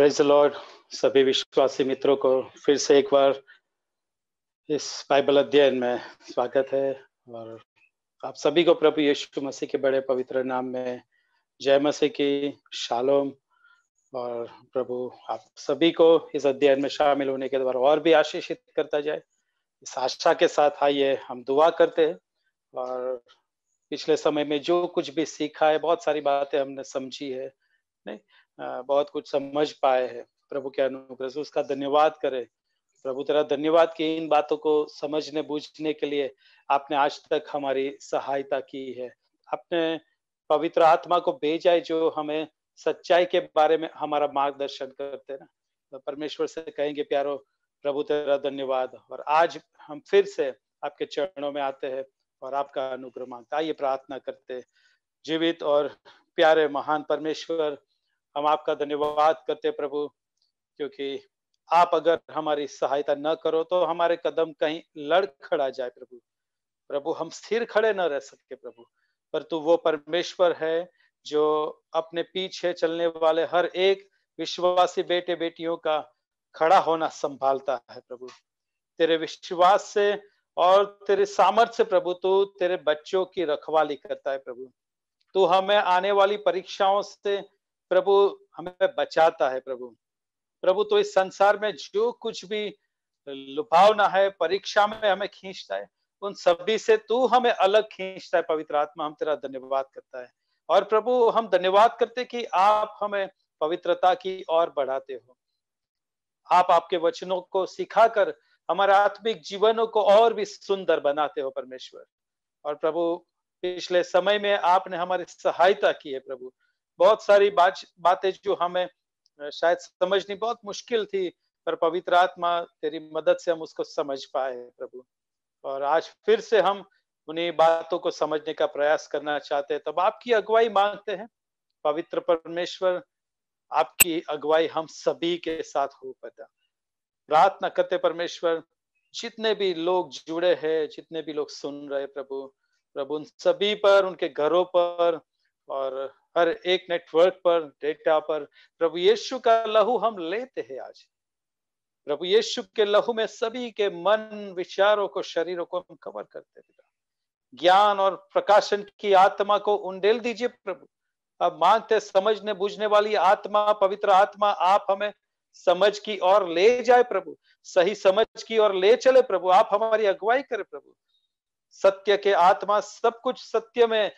Praise Lord सभी विश्वासी मित्रों को फिर से एक बार इस बाइबल अध्ययन में स्वागत है और आप सभी को प्रभु यीशु मसीह के बड़े पवित्र नाम में जय मसीह की शालोम और प्रभु आप सभी को इस अध्ययन में शामिल होने के द्वारा और भी आशीषित करता जाए इस आशा के साथ आइए हम दुआ करते हैं और पिछले समय में जो कुछ भी सीखा है बहुत सारी बातें हमने समझी है नहीं बहुत कुछ समझ पाए हैं प्रभु के अनुग्रह से उसका धन्यवाद करें प्रभु तेरा धन्यवाद कि इन बातों को समझने बूझने के लिए आपने आज तक हमारी सहायता की है आपने पवित्र आत्मा को भेजा है जो हमें सच्चाई के बारे में हमारा मार्गदर्शन करते ना तो परमेश्वर से कहेंगे प्यारो प्रभु तेरा धन्यवाद और आज हम फिर से आपके चरणों में आते हैं और आपका अनुग्रह मांगता आइए प्रार्थना करते जीवित और प्यारे महान परमेश्वर हम आपका धन्यवाद करते प्रभु क्योंकि आप अगर हमारी सहायता न करो तो हमारे कदम कहीं खड़ा जाए प्रभु प्रभु हम स्थिर खड़े न रह सकते प्रभु पर तू वो परमेश्वर है जो अपने पीछे चलने वाले हर एक विश्वासी बेटे बेटियों का खड़ा होना संभालता है प्रभु तेरे विश्वास से और तेरे सामर्थ्य से प्रभु तू तेरे बच्चों की रखवाली करता है प्रभु तू हमें आने वाली परीक्षाओं से प्रभु हमें बचाता है प्रभु प्रभु तो इस संसार में जो कुछ भी लुभावना है परीक्षा में हमें खींचता है उन सभी से तू हमें अलग खींचता है पवित्र आत्मा हम तेरा धन्यवाद करता है और प्रभु हम धन्यवाद करते कि आप हमें पवित्रता की ओर बढ़ाते हो आप आपके वचनों को सिखाकर हमारे आत्मिक जीवनों को और भी सुंदर बनाते हो परमेश्वर और प्रभु पिछले समय में आपने हमारी सहायता की है प्रभु बहुत सारी बात बातें जो हमें शायद समझनी बहुत मुश्किल थी पर पवित्र आत्मा तेरी मदद से हम उसको समझ पाए प्रभु और आज फिर से हम उन्हीं बातों को समझने का प्रयास करना चाहते हैं तब आपकी अगुवाई मांगते हैं पवित्र परमेश्वर आपकी अगुवाई हम सभी के साथ हो पता प्रार्थना करते परमेश्वर जितने भी लोग जुड़े हैं जितने भी लोग सुन रहे प्रभु प्रभु उन सभी पर उनके घरों पर और हर एक नेटवर्क पर डेटा पर प्रभु यीशु का लहू हम लेते हैं आज प्रभु यीशु के लहू में सभी के मन विचारों को शरीरों को हम कवर करते पिता ज्ञान और प्रकाशन की आत्मा को उंडेल दीजिए प्रभु अब मानते समझने बुझने वाली आत्मा पवित्र आत्मा आप हमें समझ की ओर ले जाए प्रभु सही समझ की ओर ले चले प्रभु आप हमारी अगुवाई करें प्रभु सत्य के आत्मा सब कुछ सत्य में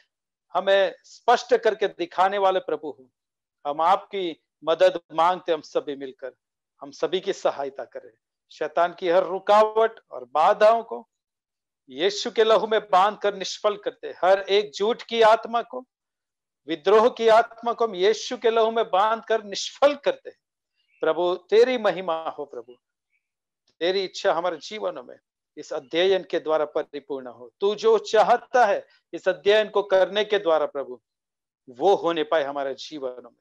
हमें स्पष्ट करके दिखाने वाले प्रभु हो हम आपकी मदद मांगते हम सभी मिलकर हम सभी की सहायता करें शैतान की हर रुकावट और बाधाओं को यीशु के लहू में बांध कर निष्फल करते हर एक झूठ की आत्मा को विद्रोह की आत्मा को हम यीशु के लहू में बांध कर निष्फल करते प्रभु तेरी महिमा हो प्रभु तेरी इच्छा हमारे जीवनों में इस अध्ययन के द्वारा परिपूर्ण हो तू जो चाहता है इस अध्ययन को करने के द्वारा प्रभु वो होने पाए हमारे जीवनों में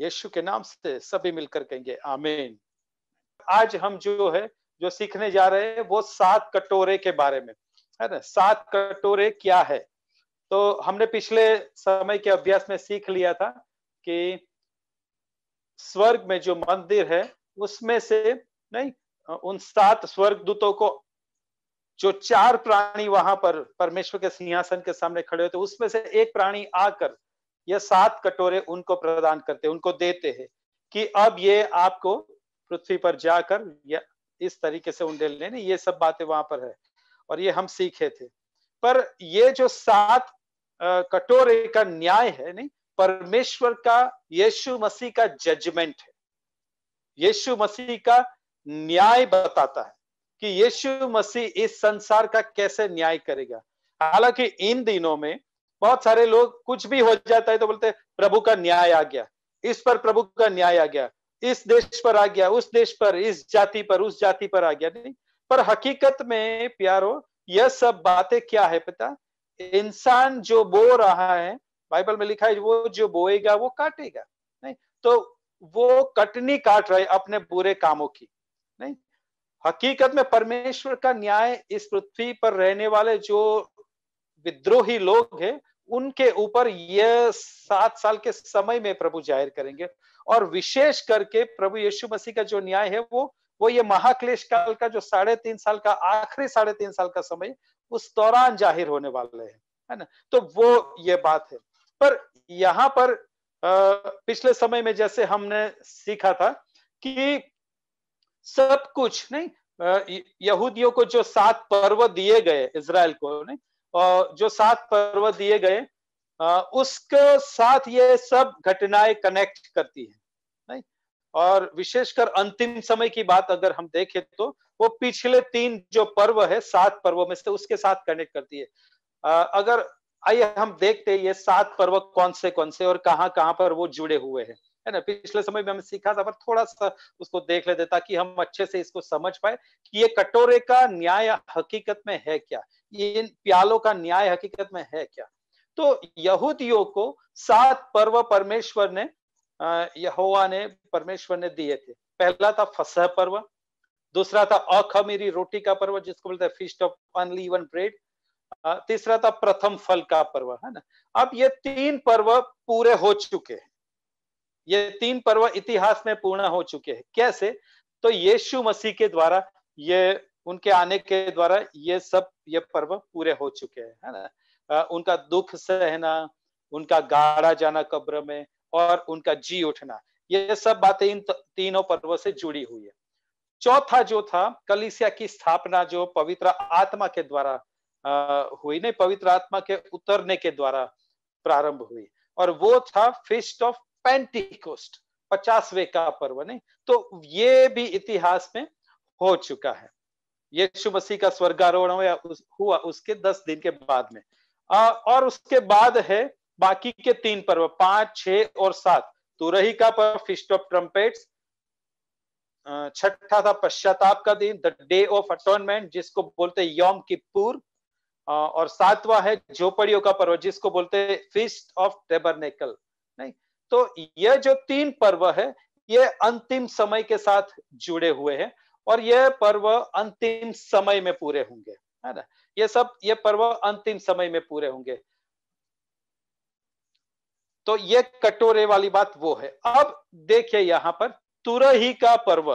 यीशु के नाम से सभी मिलकर कहेंगे आमीन आज हम जो है जो सीखने जा रहे हैं वो सात कटोरे के बारे में है ना सात कटोरे क्या है तो हमने पिछले समय के अभ्यास में सीख लिया था कि स्वर्ग में जो मंदिर है उसमें से नहीं उन सात स्वर्गदूतों को जो चार प्राणी वहां पर परमेश्वर के सिंहासन के सामने खड़े होते उसमें से एक प्राणी आकर यह सात कटोरे उनको प्रदान करते उनको देते हैं कि अब ये आपको पृथ्वी पर जाकर या इस तरीके से उंडेल लेने ये सब बातें वहां पर है और ये हम सीखे थे पर ये जो सात कटोरे का न्याय है नहीं परमेश्वर का यीशु मसीह का जजमेंट है यीशु मसीह का न्याय बताता है कि यीशु मसीह इस संसार का कैसे न्याय करेगा हालांकि इन दिनों में बहुत सारे लोग कुछ भी हो जाता है तो बोलते प्रभु का न्याय आ गया इस पर प्रभु का न्याय आ गया इस देश पर आ गया उस देश पर इस जाति पर उस जाति पर आ गया नहीं पर हकीकत में प्यारो यह सब बातें क्या है पिता इंसान जो बो रहा है बाइबल में लिखा है वो जो बोएगा वो काटेगा नहीं तो वो कटनी काट रहे अपने बुरे कामों की हकीकत में परमेश्वर का न्याय इस पृथ्वी पर रहने वाले जो विद्रोही लोग हैं उनके ऊपर यह सात साल के समय में प्रभु जाहिर करेंगे और विशेष करके प्रभु यीशु मसीह का जो न्याय है वो वो ये महाक्लेश काल का जो साढ़े तीन साल का आखिरी साढ़े तीन साल का समय उस दौरान जाहिर होने वाले हैं है ना तो वो ये बात है पर यहाँ पर पिछले समय में जैसे हमने सीखा था कि सब कुछ नहीं यहूदियों को जो सात पर्व दिए गए इसराइल को नहीं और जो सात पर्व दिए गए उसके साथ ये सब घटनाएं कनेक्ट करती है नहीं और विशेषकर अंतिम समय की बात अगर हम देखें तो वो पिछले तीन जो पर्व है सात पर्वों में से उसके साथ कनेक्ट करती है अगर आइए हम देखते हैं ये सात पर्व कौन से कौन से और कहाँ कहाँ पर वो जुड़े हुए हैं है ना पिछले समय में हमने सीखा था पर थोड़ा सा उसको देख लेते ताकि हम अच्छे से इसको समझ पाए कि ये कटोरे का न्याय हकीकत में है क्या ये प्यालों का न्याय हकीकत में है क्या तो यहूदियों को सात पर्व परमेश्वर ने यहोवा ने परमेश्वर ने दिए थे पहला था फसह पर्व दूसरा था अखमीरी रोटी का पर्व जिसको बोलते हैं फिस्ट ऑफ अनलीवन ब्रेड तीसरा था प्रथम फल का पर्व है ना अब ये तीन पर्व पूरे हो चुके हैं ये तीन पर्व इतिहास में पूर्ण हो चुके हैं कैसे तो यीशु मसीह के द्वारा ये उनके आने के द्वारा ये सब ये पर्व पूरे हो चुके हैं है ना उनका दुख सहना उनका गाड़ा जाना कब्र में और उनका जी उठना ये सब बातें इन तीनों पर्वों से जुड़ी हुई है चौथा जो था कलिसिया की स्थापना जो पवित्र आत्मा के द्वारा हुई नहीं पवित्र आत्मा के उतरने के द्वारा प्रारंभ हुई और वो था फिस्ट ऑफ पेंटिकोस्ट पचासवे का पर्व नहीं तो ये भी इतिहास में हो चुका है यीशु मसीह का स्वर्गारोहण हुआ, उस, हुआ उसके दस दिन के बाद में आ, और उसके बाद है बाकी के तीन पर्व पांच छह और सात तुरही का पर्व फिस्ट ऑफ ट्रम्पेट्स छठा था पश्चाताप का दिन द डे ऑफ अटोनमेंट जिसको बोलते यौम किपुर और सातवा है झोपड़ियों का पर्व जिसको बोलते फिस्ट ऑफ टेबरनेकल तो यह जो तीन पर्व है ये अंतिम समय के साथ जुड़े हुए हैं और यह पर्व अंतिम समय में पूरे होंगे है ना ये सब ये पर्व अंतिम समय में पूरे होंगे तो ये कटोरे वाली बात वो है अब देखिए यहां पर तुरही का पर्व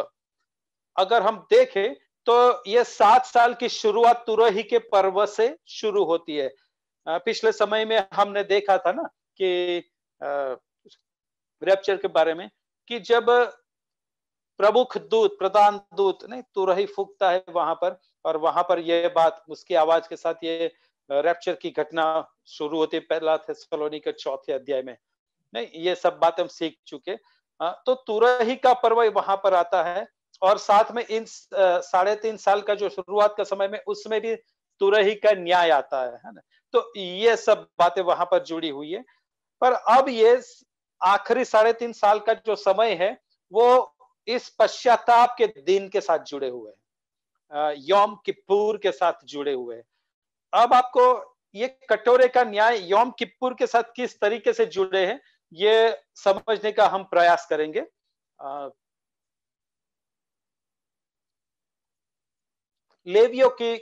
अगर हम देखें तो ये सात साल की शुरुआत तुरही के पर्व से शुरू होती है पिछले समय में हमने देखा था ना कि रेप्चर के बारे में कि जब प्रमुख दूत प्रधान दूत नहीं तुरही फूकता है वहां पर और वहां पर यह बात उसकी आवाज के साथ ये रेप्चर की घटना शुरू होती है पहला सलोनी के चौथे अध्याय में नहीं ये सब बात हम सीख चुके तो तुरही का पर्व वहां पर आता है और साथ में इन साढ़े तीन साल का जो शुरुआत का समय में उसमें भी तुरही का न्याय आता है है ना तो ये सब बातें वहां पर जुड़ी हुई है पर अब ये आखिरी साढ़े तीन साल का जो समय है वो इस पश्चाताप के दिन के साथ जुड़े हुए हैं यौम किपुर के साथ जुड़े हुए अब आपको ये कटोरे का न्याय यौम किपुर के साथ किस तरीके से जुड़े हैं ये समझने का हम प्रयास करेंगे लेवियों की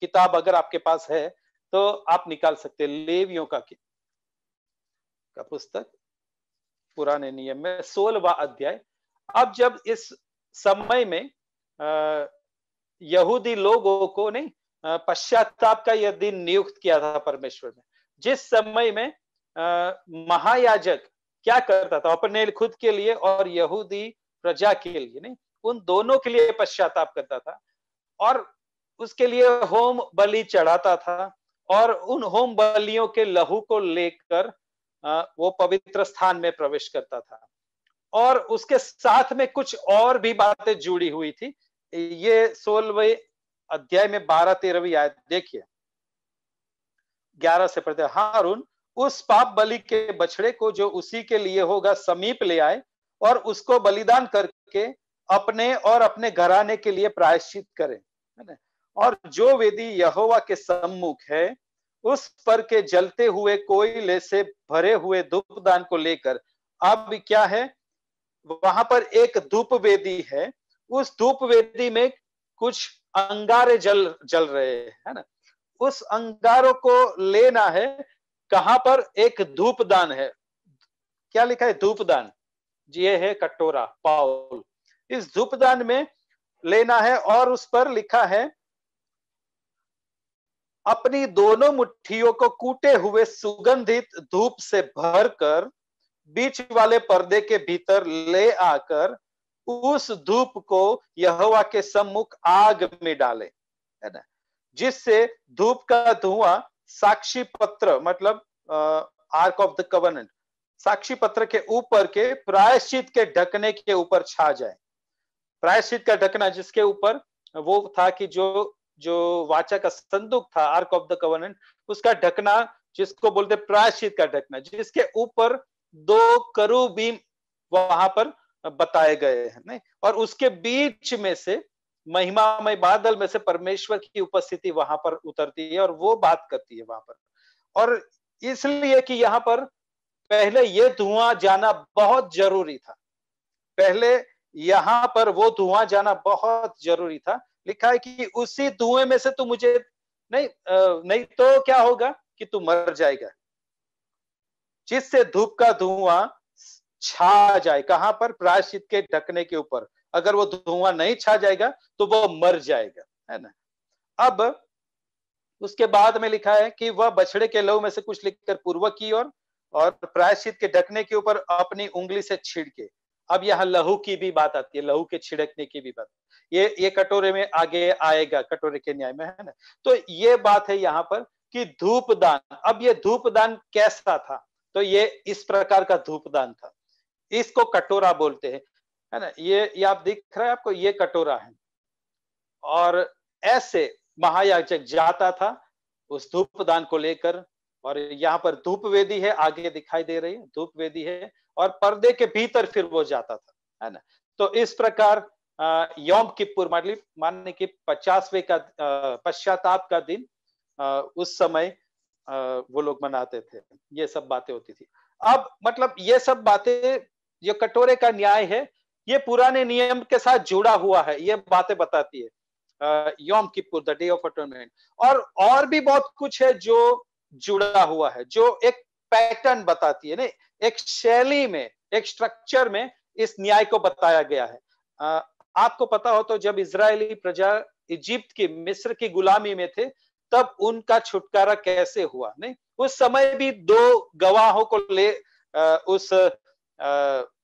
किताब अगर आपके पास है तो आप निकाल सकते हैं लेवियों का, का पुस्तक पुराने नियम में सोलवा अध्याय अब जब इस समय में यहूदी लोगों को नहीं पश्चाताप का यह दिन नियुक्त किया था परमेश्वर ने जिस समय में महायाजक क्या करता था अपने खुद के लिए और यहूदी प्रजा के लिए नहीं उन दोनों के लिए पश्चाताप करता था और उसके लिए होम बलि चढ़ाता था और उन होम बलियों के लहू को लेकर वो पवित्र स्थान में प्रवेश करता था और उसके साथ में कुछ और भी बातें जुड़ी हुई थी ये सोलहवें अध्याय में बारह तेरहवीं आयत देखिए ग्यारह से पढ़ते हारून उस पाप बलि के बछड़े को जो उसी के लिए होगा समीप ले आए और उसको बलिदान करके अपने और अपने घराने के लिए प्रायश्चित करें है ना और जो वेदी यहोवा के सम्मुख है उस पर के जलते हुए कोयले से भरे हुए धूपदान को लेकर अब क्या है वहां पर एक धूप वेदी है उस धूप वेदी में कुछ अंगारे जल जल रहे है ना उस अंगारों को लेना है कहां पर एक धूपदान है क्या लिखा है धूपदान ये है कटोरा पाउल इस धूपदान में लेना है और उस पर लिखा है अपनी दोनों मुट्ठियों को कूटे हुए सुगंधित धूप से भरकर बीच वाले पर्दे के भीतर ले आकर उस धूप को यहोवा के सम्मुख आग में डाले है ना जिससे धूप का धुआं साक्षी पत्र मतलब आर्क ऑफ द कवर्नेंट साक्षी पत्र के ऊपर के प्रायश्चित के ढकने के ऊपर छा जाए प्रायश्चित का ढकना जिसके ऊपर वो था कि जो जो वाचा का संदूक था आर्क ऑफ द कवर्नेंट उसका ढकना जिसको बोलते प्रायश्चित का ढकना जिसके ऊपर दो बीम वहां पर बताए गए हैं नहीं और उसके बीच में से महिमामय बादल में से परमेश्वर की उपस्थिति वहां पर उतरती है और वो बात करती है वहां पर और इसलिए कि यहाँ पर पहले ये धुआं जाना बहुत जरूरी था पहले यहाँ पर वो धुआं जाना बहुत जरूरी था लिखा है कि उसी धुएं में से तू मुझे नहीं नहीं तो क्या होगा कि तू मर जाएगा जिससे धूप का धुआं छा जाए कहां पर प्रायश्चित के ढकने के ऊपर अगर वो धुआं नहीं छा जाएगा तो वो मर जाएगा है ना अब उसके बाद में लिखा है कि वह बछड़े के लहू में से कुछ लिखकर पूर्व की ओर और, और प्रायश्चित के ढकने के ऊपर अपनी उंगली से छिड़के अब यहाँ लहू की भी बात आती है लहू के छिड़कने की भी बात ये ये कटोरे में आगे आएगा कटोरे के न्याय में है ना तो ये बात है यहाँ पर कि धूपदान अब ये धूपदान कैसा था तो ये इस प्रकार का धूपदान था इसको कटोरा बोलते हैं है ना ये ये आप दिख रहा है आपको ये कटोरा है और ऐसे महायाचक जाता था उस धूपदान को लेकर और यहाँ पर धूप वेदी है आगे दिखाई दे रही है धूप वेदी है और पर्दे के भीतर फिर वो जाता था है ना तो इस प्रकार यौम किपुर मतलब मानने की पचासवे का पश्चाताप का दिन उस समय वो लोग मनाते थे ये सब बातें होती थी अब मतलब ये सब बातें जो कटोरे का न्याय है ये पुराने नियम के साथ जुड़ा हुआ है ये बातें बताती है Yom Kippur the day of atonement और और भी बहुत कुछ है जो जुड़ा हुआ है जो एक पैटर्न बताती है ना एक शैली में एक स्ट्रक्चर में इस न्याय को बताया गया है आ, आपको पता हो तो जब इसराइली प्रजा इजिप्त की मिस्र की गुलामी में थे तब उनका छुटकारा कैसे हुआ नहीं उस समय भी दो गवाहों को ले आ, उस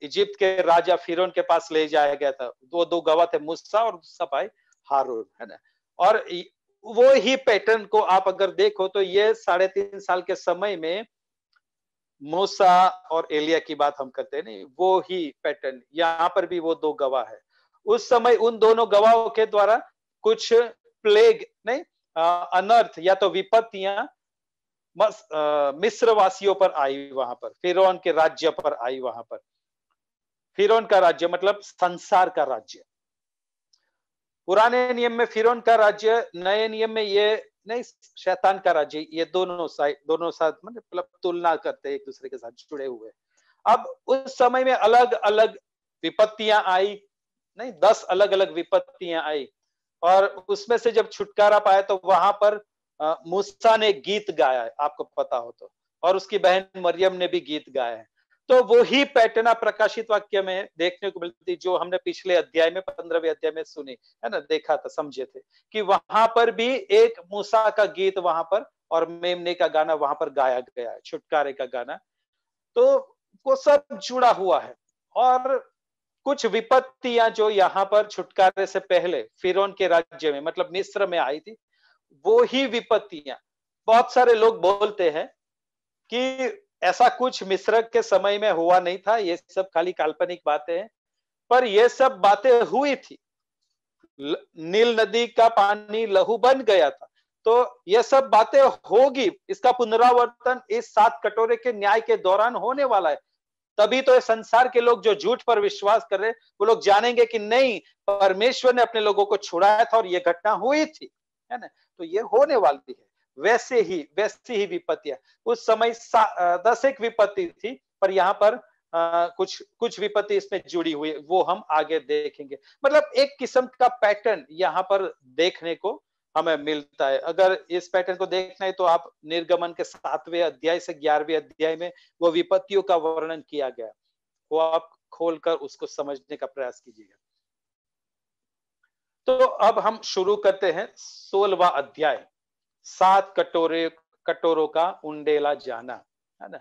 इजिप्ट के राजा फिरोन के पास ले जाया गया था वो दो गवाह थे मुस्सा और सपाई हारून है ना और वो ही पैटर्न को आप अगर देखो तो ये साढ़े तीन साल के समय में मूसा और एलिया की बात हम करते हैं नहीं वो ही पैटर्न यहाँ पर भी वो दो गवाह है उस समय उन दोनों गवाहों के द्वारा कुछ प्लेग नहीं अनर्थ या तो विपत्तियां मिस्र वासियों पर आई वहां पर फिर के राज्य पर आई वहां पर फिर का राज्य मतलब संसार का राज्य पुराने नियम में फिर का राज्य नए नियम में ये नहीं शैतान का राज्य ये दोनों साइड दोनों साथ मतलब, मतलब तुलना करते हैं एक दूसरे के साथ जुड़े हुए अब उस समय में अलग अलग विपत्तियां आई नहीं दस अलग अलग विपत्तियां आई और उसमें से जब छुटकारा पाया तो वहां पर मूसा ने गीत गाया है आपको पता हो तो और उसकी बहन मरियम ने भी गीत गाया है तो वो ही पैटर्न आप प्रकाशित वाक्य में देखने को मिलती जो हमने पिछले अध्याय में पंद्रहवें अध्याय में सुनी है ना देखा था समझे थे कि वहां पर भी एक मूसा का गीत वहां पर और मेमने का गाना वहां पर गाया गया है छुटकारे का गाना तो वो सब जुड़ा हुआ है और कुछ विपत्तियां जो यहाँ पर छुटकारे से पहले फिरौन के राज्य में मतलब मिस्र में आई थी वो ही विपत्तियां बहुत सारे लोग बोलते हैं कि ऐसा कुछ मिश्रक के समय में हुआ नहीं था ये सब खाली काल्पनिक बातें हैं पर ये सब बातें हुई थी नील नदी का पानी लहू बन गया था तो ये सब बातें होगी इसका पुनरावर्तन इस सात कटोरे के न्याय के दौरान होने वाला है तभी तो ये संसार के लोग जो झूठ पर विश्वास कर रहे वो लोग जानेंगे कि नहीं परमेश्वर ने अपने लोगों को छुड़ाया था और ये घटना हुई थी है ना तो ये होने वाली है वैसे ही वैसी ही विपत्तियां उस समय दस एक विपत्ति थी पर यहाँ पर आ, कुछ कुछ विपत्ति इसमें जुड़ी हुई वो हम आगे देखेंगे मतलब एक किस्म का पैटर्न यहाँ पर देखने को हमें मिलता है अगर इस पैटर्न को देखना है तो आप निर्गमन के सातवें अध्याय से ग्यारहवें अध्याय में वो विपत्तियों का वर्णन किया गया वो आप खोलकर उसको समझने का प्रयास कीजिएगा तो अब हम शुरू करते हैं सोलवा अध्याय सात कटोरे कटोरों का उंडेला जाना है ना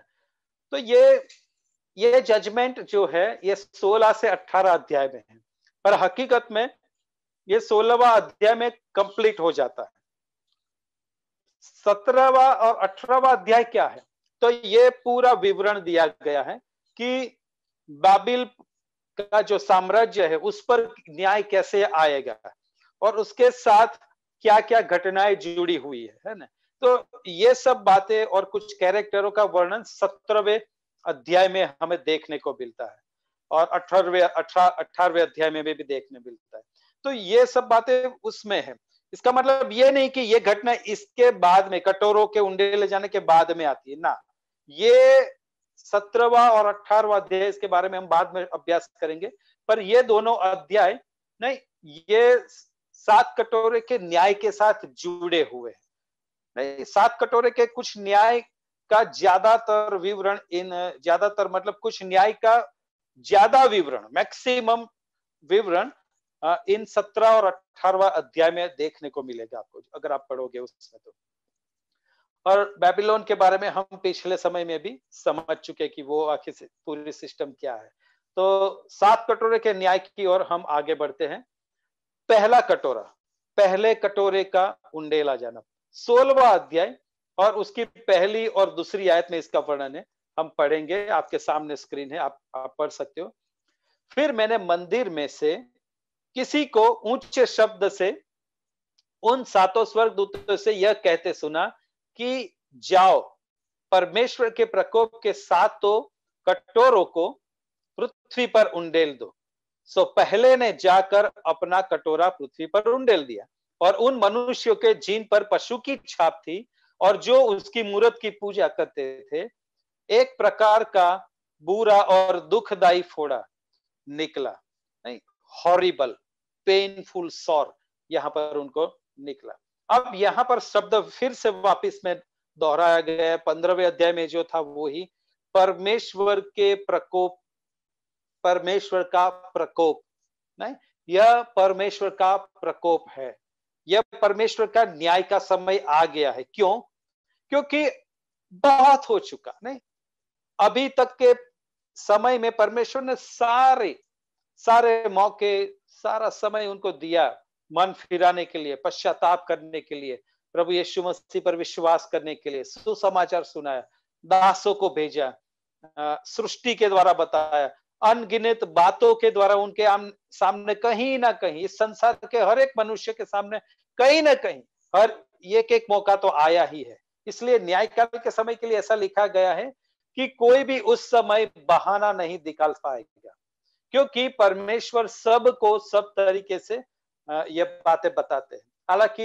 तो ये ये जजमेंट जो है ये 16 से 18 अध्याय में है पर हकीकत में ये 16वां अध्याय में कंप्लीट हो जाता है सत्रहवा और अठारहवा अध्याय क्या है तो ये पूरा विवरण दिया गया है कि बाबिल का जो साम्राज्य है उस पर न्याय कैसे आएगा और उसके साथ क्या क्या घटनाएं जुड़ी हुई है ना तो ये सब बातें और कुछ कैरेक्टरों का वर्णन सत्रहवें अध्याय में हमें देखने को मिलता है और अठारवे अठारह अठारवे अध्याय में भी देखने मिलता है तो ये सब बातें उसमें है इसका मतलब ये नहीं कि ये घटना इसके बाद में कटोरों के उंडे ले जाने के बाद में आती है ना ये सत्रहवा और अठारवा अध्याय इसके बारे में हम बाद में अभ्यास करेंगे पर ये दोनों अध्याय नहीं ये सात कटोरे के न्याय के साथ जुड़े हुए नहीं सात कटोरे के कुछ न्याय का ज्यादातर विवरण इन ज्यादातर मतलब कुछ न्याय का ज्यादा विवरण मैक्सिमम विवरण इन सत्रह और अठारवा अध्याय में देखने को मिलेगा आपको अगर आप पढ़ोगे उसमें तो और बेबीलोन के बारे में हम पिछले समय में भी समझ चुके कि वो आखिर पूरी सिस्टम क्या है तो सात कटोरे के न्याय की ओर हम आगे बढ़ते हैं पहला कटोरा पहले कटोरे का उंडेला जाना सोलवा अध्याय और उसकी पहली और दूसरी आयत में इसका वर्णन है हम पढ़ेंगे आपके सामने स्क्रीन है आप, आप पढ़ सकते हो फिर मैंने मंदिर में से किसी को ऊंचे शब्द से उन सातों स्वर्गदूतों से यह कहते सुना कि जाओ परमेश्वर के प्रकोप के सातों कटोरों को पृथ्वी पर उंडेल दो सो पहले ने जाकर अपना कटोरा पृथ्वी पर उंडेल दिया और उन मनुष्यों के जीन पर पशु की छाप थी और जो उसकी मूर्त की पूजा करते थे एक प्रकार का बुरा और दुखदायी फोड़ा निकला नहीं हॉरिबल पेनफुल सॉर यहाँ पर उनको निकला अब यहाँ पर शब्द फिर से वापस में दोहराया गया है पंद्रहवें अध्याय में जो था वो ही परमेश्वर के प्रकोप परमेश्वर का प्रकोप नहीं यह परमेश्वर का प्रकोप है यह परमेश्वर का न्याय का समय आ गया है क्यों क्योंकि बहुत हो चुका नहीं अभी तक के समय में परमेश्वर ने सारे सारे मौके सारा समय उनको दिया मन फिराने के लिए पश्चाताप करने के लिए प्रभु यीशु मसीह पर विश्वास करने के लिए सुसमाचार सुनाया दासों को भेजा सृष्टि के द्वारा बताया अनगिनत बातों के द्वारा उनके सामने कहीं ना कहीं इस संसार के हर एक मनुष्य के सामने कहीं ना कहीं हर एक एक मौका तो आया ही है इसलिए न्यायकाल के समय के लिए ऐसा लिखा गया है कि कोई भी उस समय बहाना नहीं निकाल पाएगा क्योंकि परमेश्वर सबको सब तरीके से यह बातें बताते हैं हालांकि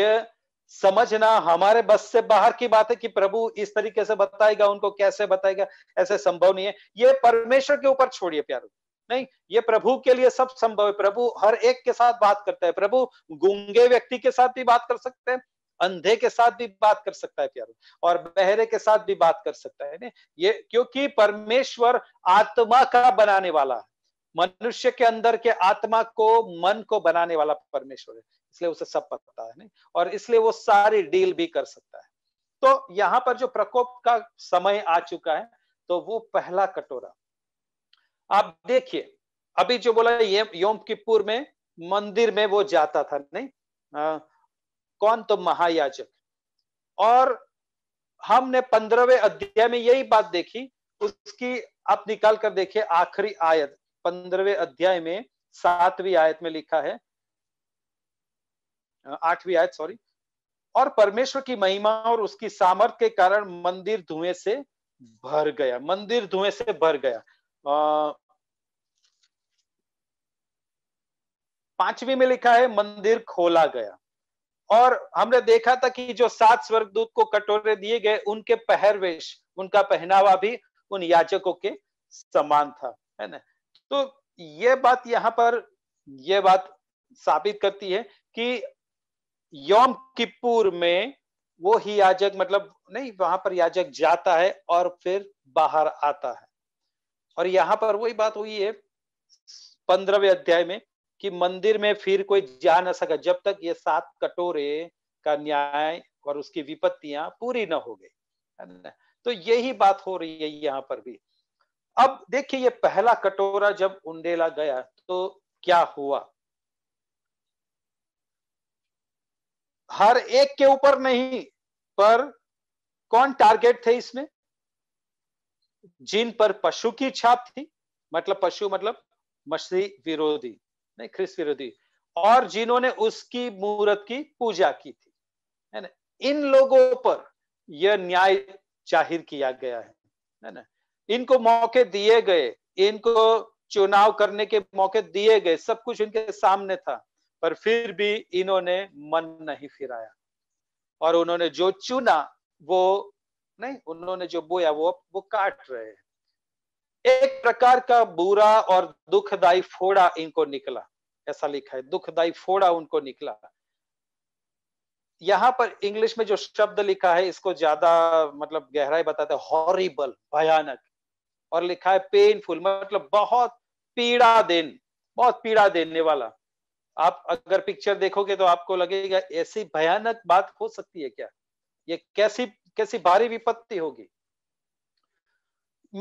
यह समझना हमारे बस से बाहर की बात है कि प्रभु इस तरीके से बताएगा उनको कैसे बताएगा ऐसे संभव नहीं है ये परमेश्वर के ऊपर छोड़िए प्यारो नहीं ये प्रभु के लिए सब संभव है प्रभु हर एक के साथ बात करता है प्रभु गूंगे व्यक्ति के साथ भी बात कर सकते हैं अंधे के साथ भी बात कर सकता है प्यारो और बहरे के साथ भी बात कर सकता है ने? ये क्योंकि परमेश्वर आत्मा का बनाने वाला है मनुष्य के अंदर के आत्मा को मन को बनाने वाला परमेश्वर है इसलिए उसे सब पता है नहीं और इसलिए वो सारी डील भी कर सकता है तो यहाँ पर जो प्रकोप का समय आ चुका है तो वो पहला कटोरा आप देखिए अभी जो बोला ये योम किपुर में मंदिर में वो जाता था नहीं आ, कौन तो महायाजक और हमने पंद्रहवें अध्याय में यही बात देखी उसकी आप निकाल कर देखिए आखिरी आयत पंद्रहवें अध्याय में सातवीं आयत में लिखा है आठवीं आयत सॉरी और परमेश्वर की महिमा और उसकी सामर्थ के कारण मंदिर धुएं से भर गया मंदिर धुएं से भर गया पांचवी में लिखा है मंदिर खोला गया और हमने देखा था कि जो सात स्वर्गदूत को कटोरे दिए गए उनके पहरवेश उनका पहनावा भी उन याचकों के समान था है ना तो ये बात यहाँ पर यह बात साबित करती है कि यौम किपुर में वो ही याजक मतलब नहीं वहां पर याजक जाता है और फिर बाहर आता है और यहाँ पर वही बात हुई है पंद्रहवें अध्याय में कि मंदिर में फिर कोई जा ना सका जब तक ये सात कटोरे का न्याय और उसकी विपत्तियां पूरी ना हो गई तो यही बात हो रही है यहाँ पर भी अब देखिए ये पहला कटोरा जब उंडेला गया तो क्या हुआ हर एक के ऊपर नहीं पर कौन टारगेट थे इसमें जिन पर पशु की छाप थी मतलब पशु मतलब मछली विरोधी नहीं ख्रिस्त विरोधी और जिन्होंने उसकी मूर्त की पूजा की थी है ना इन लोगों पर यह न्याय जाहिर किया गया है है ना इनको मौके दिए गए इनको चुनाव करने के मौके दिए गए सब कुछ इनके सामने था पर फिर भी इन्होंने मन नहीं फिराया और उन्होंने जो चुना वो नहीं उन्होंने जो बोया वो वो काट रहे एक प्रकार का बुरा और दुखदायी फोड़ा इनको निकला ऐसा लिखा है दुखदायी फोड़ा उनको निकला यहां पर इंग्लिश में जो शब्द लिखा है इसको ज्यादा मतलब गहराई बताते हॉरिबल भयानक और लिखा है पेनफुल मतलब बहुत पीड़ा देन बहुत पीड़ा देने वाला आप अगर पिक्चर देखोगे तो आपको लगेगा ऐसी भयानक बात हो सकती है क्या ये कैसी कैसी भारी विपत्ति होगी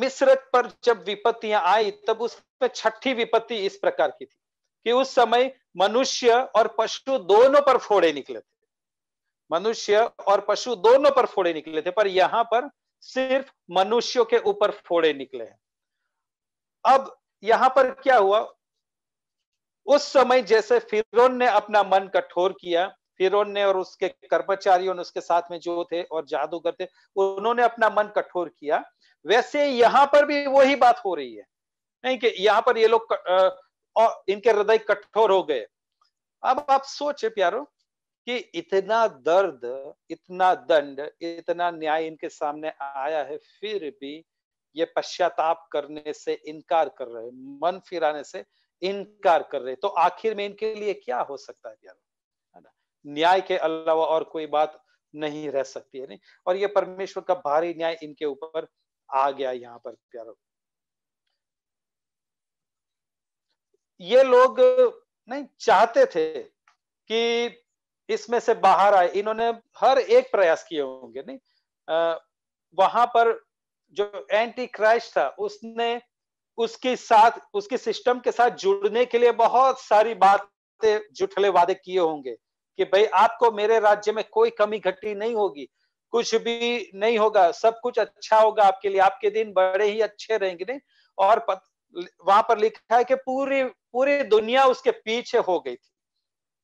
मिस्र पर जब विपत्तियां आई तब उसमें छठी विपत्ति इस प्रकार की थी कि उस समय मनुष्य और पशु दोनों पर फोड़े निकले थे मनुष्य और पशु दोनों पर फोड़े निकले थे पर यहां पर सिर्फ मनुष्यों के ऊपर फोड़े निकले हैं अब यहां पर क्या हुआ उस समय जैसे फिर ने अपना मन कठोर किया फिर ने और उसके कर्मचारियों ने उसके साथ में जो थे और जादूगर थे उन्होंने अपना मन कठोर किया वैसे यहां पर भी वही बात हो रही है नहीं कि यहाँ पर ये लोग इनके हृदय कठोर हो गए अब आप सोचे प्यारो कि इतना दर्द इतना दंड इतना न्याय इनके सामने आया है फिर भी ये पश्चाताप करने से इनकार कर रहे मन फिराने से इनकार कर रहे तो आखिर में इनके लिए क्या हो सकता है यार है ना न्याय के अलावा और कोई बात नहीं रह सकती है नहीं और ये परमेश्वर का भारी न्याय इनके ऊपर आ गया यहाँ पर प्यारो ये लोग नहीं चाहते थे कि इसमें से बाहर आए इन्होंने हर एक प्रयास किए होंगे नहीं आ, वहां पर जो एंटी क्राइस्ट था उसने उसके साथ उसके सिस्टम के साथ जुड़ने के लिए बहुत सारी बातें जुठले वादे किए होंगे कि भाई आपको मेरे राज्य में कोई कमी घटी नहीं होगी कुछ भी नहीं होगा सब कुछ अच्छा होगा आपके लिए आपके दिन बड़े ही अच्छे रहेंगे नहीं और वहां पर लिखा है कि पूरी पूरी दुनिया उसके पीछे हो गई थी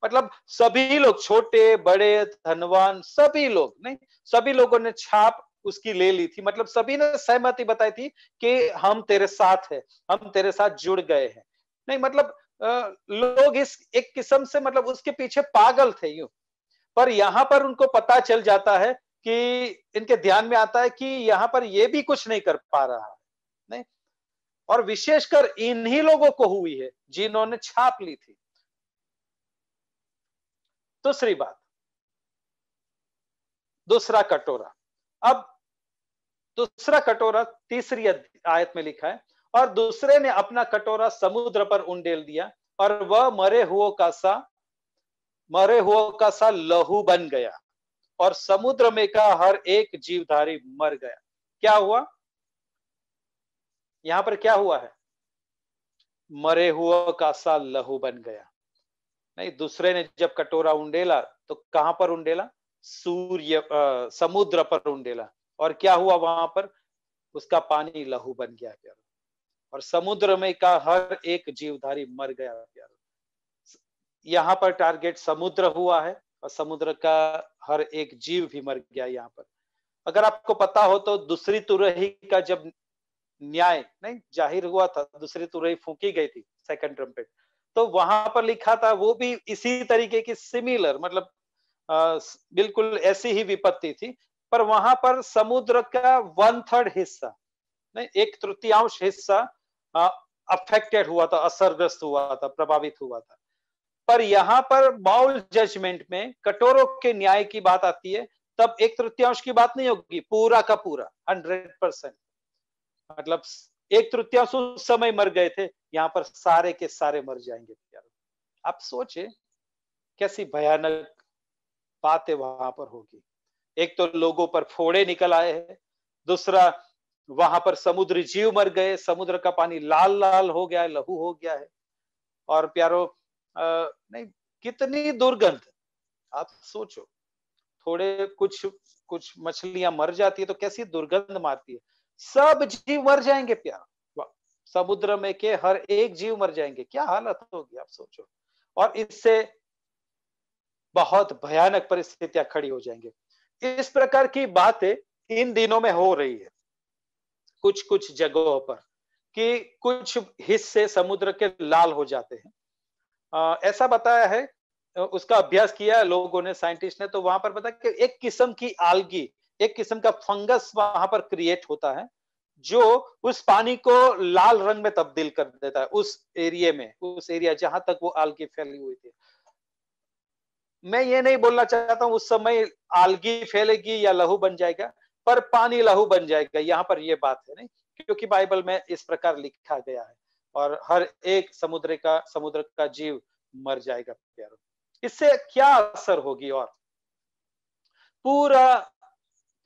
मतलब सभी लोग छोटे बड़े धनवान सभी लोग नहीं सभी लोगों ने छाप उसकी ले ली थी मतलब सभी ने सहमति बताई थी कि हम तेरे साथ है हम तेरे साथ जुड़ गए हैं नहीं मतलब लोग इस एक किस्म से मतलब उसके पीछे पागल थे यूं पर यहां पर उनको पता चल जाता है कि इनके ध्यान में आता है कि यहाँ पर ये भी कुछ नहीं कर पा रहा है नहीं और विशेषकर इन्हीं लोगों को हुई है जिन्होंने छाप ली थी दूसरी बात दूसरा कटोरा अब दूसरा कटोरा तीसरी आयत में लिखा है और दूसरे ने अपना कटोरा समुद्र पर उंडेल दिया और वह मरे हुओं का सा मरे हुओं का सा लहू बन गया और समुद्र में का हर एक जीवधारी मर गया क्या हुआ यहां पर क्या हुआ है मरे हुओं का सा लहू बन गया नहीं दूसरे ने जब कटोरा उंडेला तो कहां पर उंडेला सूर्य आ, समुद्र पर उंडेला और क्या हुआ वहां पर उसका पानी लहू बन गया प्यारो और समुद्र में का हर एक जीवधारी मर गया प्यारो यहाँ पर टारगेट समुद्र हुआ है और समुद्र का हर एक जीव भी मर गया यहाँ पर अगर आपको पता हो तो दूसरी तुरही का जब न्याय नहीं जाहिर हुआ था दूसरी तुरही फूकी गई थी सेकंड ट्रम्पेट तो वहां पर लिखा था वो भी इसी तरीके की सिमिलर मतलब आ, बिल्कुल ऐसी ही विपत्ति थी पर वहां पर समुद्र का वन थर्ड हिस्सा नहीं एक तृतीयांश हिस्सा अफेक्टेड हुआ था असरग्रस्त हुआ था प्रभावित हुआ था पर यहाँ पर बाउल जजमेंट में कटोरों के न्याय की बात आती है तब एक तृतीयांश की बात नहीं होगी पूरा का पूरा हंड्रेड परसेंट मतलब एक तृतीयांश उस समय मर गए थे यहाँ पर सारे के सारे मर जाएंगे आप सोचे कैसी भयानक बातें वहां पर होगी एक तो लोगों पर फोड़े निकल आए हैं दूसरा वहां पर समुद्र जीव मर गए समुद्र का पानी लाल लाल हो गया है लहू हो गया है और प्यारो आ, नहीं कितनी दुर्गंध आप सोचो थोड़े कुछ कुछ मछलियां मर जाती है तो कैसी दुर्गंध मारती है सब जीव मर जाएंगे प्यार समुद्र में के हर एक जीव मर जाएंगे क्या हालत होगी आप सोचो और इससे बहुत भयानक परिस्थितियां खड़ी हो जाएंगे इस प्रकार की बातें इन दिनों में हो रही है कुछ कुछ जगहों पर कि कुछ हिस्से समुद्र के लाल हो जाते हैं आ, ऐसा बताया है उसका अभ्यास किया है लोगों ने साइंटिस्ट ने तो वहां पर बताया कि एक किस्म की आलगी एक किस्म का फंगस वहां पर क्रिएट होता है जो उस पानी को लाल रंग में तब्दील कर देता है उस एरिया में उस एरिया जहां तक वो आलगी फैली हुई थी मैं ये नहीं बोलना चाहता हूँ उस समय आलगी फैलेगी या लहू बन जाएगा पर पानी लहू बन जाएगा यहाँ पर ये बात है नहीं क्योंकि बाइबल में इस प्रकार लिखा गया है और हर एक समुद्र का समुद्र का जीव मर जाएगा प्यारो इससे क्या असर होगी और पूरा